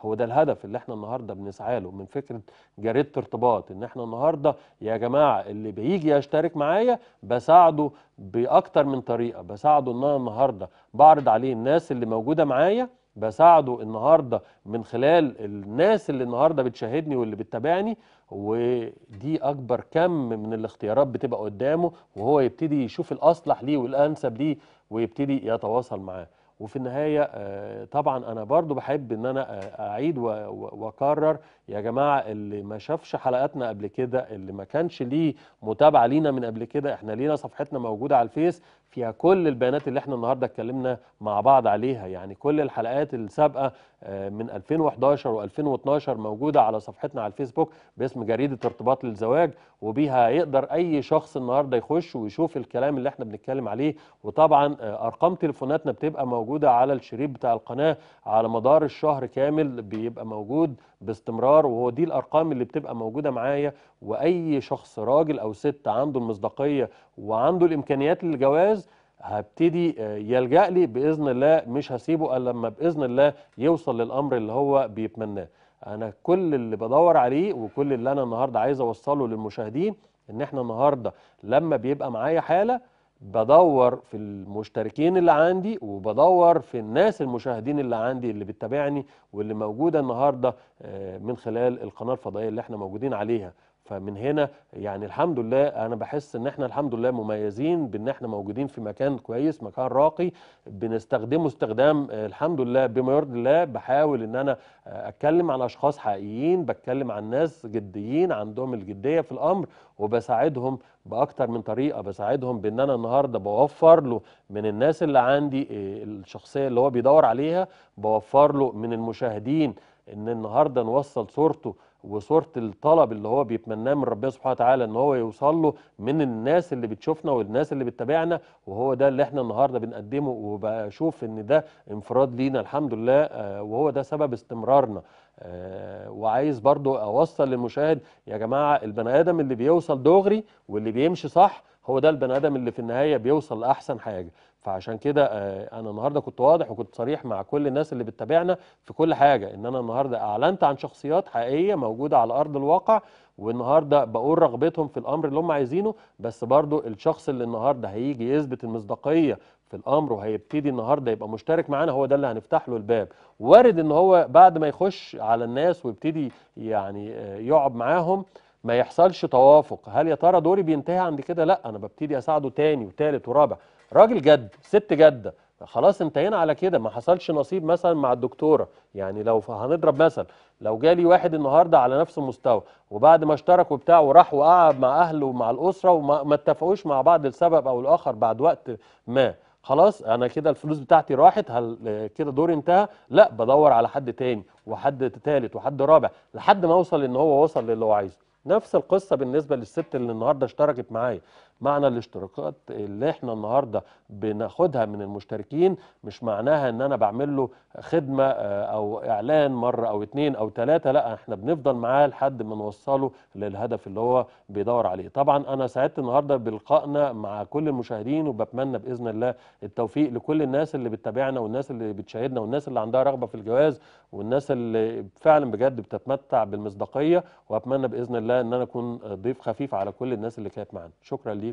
Speaker 1: هو ده الهدف اللي احنا النهارده بنسعى له من فكره جريده ارتباط ان احنا النهارده يا جماعه اللي بيجي يشترك معايا بساعده باكتر من طريقه بساعده ان انا النهارده بعرض عليه الناس اللي موجوده معايا بساعده النهارده من خلال الناس اللي النهارده بتشاهدني واللي بتتابعني ودي اكبر كم من الاختيارات بتبقى قدامه وهو يبتدي يشوف الاصلح ليه والانسب ليه ويبتدي يتواصل معاه وفي النهايه آه، طبعا انا برضو بحب ان انا آه، اعيد واكرر يا جماعه اللي ما شافش حلقاتنا قبل كده اللي ما كانش ليه متابعه لينا من قبل كده احنا لينا صفحتنا موجوده على الفيس فيها كل البيانات اللي احنا النهارده اتكلمنا مع بعض عليها يعني كل الحلقات السابقه آه، من 2011 و2012 موجوده على صفحتنا على الفيسبوك باسم جريده ارتباط للزواج وبيها يقدر اي شخص النهارده يخش ويشوف الكلام اللي احنا بنتكلم عليه وطبعا آه، ارقام تليفوناتنا بتبقى موجوده على الشريط بتاع القناه على مدار الشهر كامل بيبقى موجود باستمرار وهو دي الارقام اللي بتبقى موجوده معايا واي شخص راجل او ست عنده المصداقيه وعنده الامكانيات للجواز هبتدي آه، يلجأ لي باذن الله مش هسيبه الا لما باذن الله يوصل للامر اللي هو بيتمناه انا كل اللي بدور عليه وكل اللي انا النهارده عايز اوصله للمشاهدين ان احنا النهارده لما بيبقى معايا حاله بدور في المشتركين اللي عندي وبدور في الناس المشاهدين اللي عندي اللي بتتابعني واللي موجوده النهارده آه، من خلال القناه الفضائيه اللي احنا موجودين عليها فمن هنا يعني الحمد لله انا بحس ان احنا الحمد لله مميزين بان احنا موجودين في مكان كويس مكان راقي بنستخدمه استخدام الحمد لله بما يرضي الله بحاول ان انا اتكلم عن اشخاص حقيقيين بتكلم عن ناس جديين عندهم الجديه في الامر وبساعدهم باكتر من طريقه بساعدهم بان انا النهارده بوفر له من الناس اللي عندي آه، الشخصيه اللي هو بيدور عليها بوفر له من المشاهدين ان النهارده نوصل صورته وصورة الطلب اللي هو بيتمناه من ربنا سبحانه وتعالى ان هو يوصل له من الناس اللي بتشوفنا والناس اللي بتتابعنا وهو ده اللي احنا النهارده بنقدمه وبشوف ان ده انفراد لينا الحمد لله آه، وهو ده سبب استمرارنا آه، وعايز برضو اوصل للمشاهد يا جماعه البني ادم اللي بيوصل دغري واللي بيمشي صح هو ده البني ادم اللي في النهايه بيوصل لاحسن حاجه فعشان كده آه، انا النهارده كنت واضح وكنت صريح مع كل الناس اللي بتتابعنا في كل حاجه ان انا النهارده اعلنت عن شخصيات حقيقيه موجوده على ارض الواقع والنهارده بقول رغبتهم في الامر اللي هم عايزينه بس برضو الشخص اللي النهارده هيجي يثبت المصداقيه في الامر وهيبتدي النهارده يبقى مشترك معانا هو ده اللي هنفتح له الباب وارد ان هو بعد ما يخش على الناس ويبتدي يعني آه، يقعد معاهم ما يحصلش توافق هل يا ترى دوري بينتهي عند كده لا انا ببتدي اساعده تاني وتالت ورابع راجل جد ست جده خلاص انتهينا على كده ما حصلش نصيب مثلا مع الدكتوره يعني لو هنضرب مثل لو جالي واحد النهارده على نفس المستوى وبعد ما اشترك وبتاع وراح وقعد مع اهله ومع الاسره وما اتفقوش مع بعض لسبب او الاخر بعد وقت ما خلاص انا كده الفلوس بتاعتي راحت هل كده دوري انتهى لا بدور على حد تاني وحد تالت وحد رابع لحد ما اوصل ان هو وصل للي هو عايزه نفس القصه بالنسبه للست اللي النهارده اشتركت معايا معنى الاشتراكات اللي احنا النهارده بناخدها من المشتركين مش معناها ان انا بعمل له خدمه آه، او اعلان مره او اتنين او تلاته لا احنا بنفضل معاه لحد ما نوصله للهدف اللي هو بيدور عليه طبعا انا سعدت النهارده بلقائنا مع كل المشاهدين وبتمنى باذن الله التوفيق لكل الناس اللي بتتابعنا والناس اللي بتشاهدنا والناس اللي عندها رغبه في الجواز والناس اللي فعلا بجد بتتمتع بالمصداقيه واتمنى باذن الله ان انا اكون ضيف خفيف على كل الناس اللي كانت معانا شكرا ليك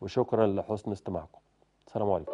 Speaker 1: وشكرا لحسن استماعكم السلام عليكم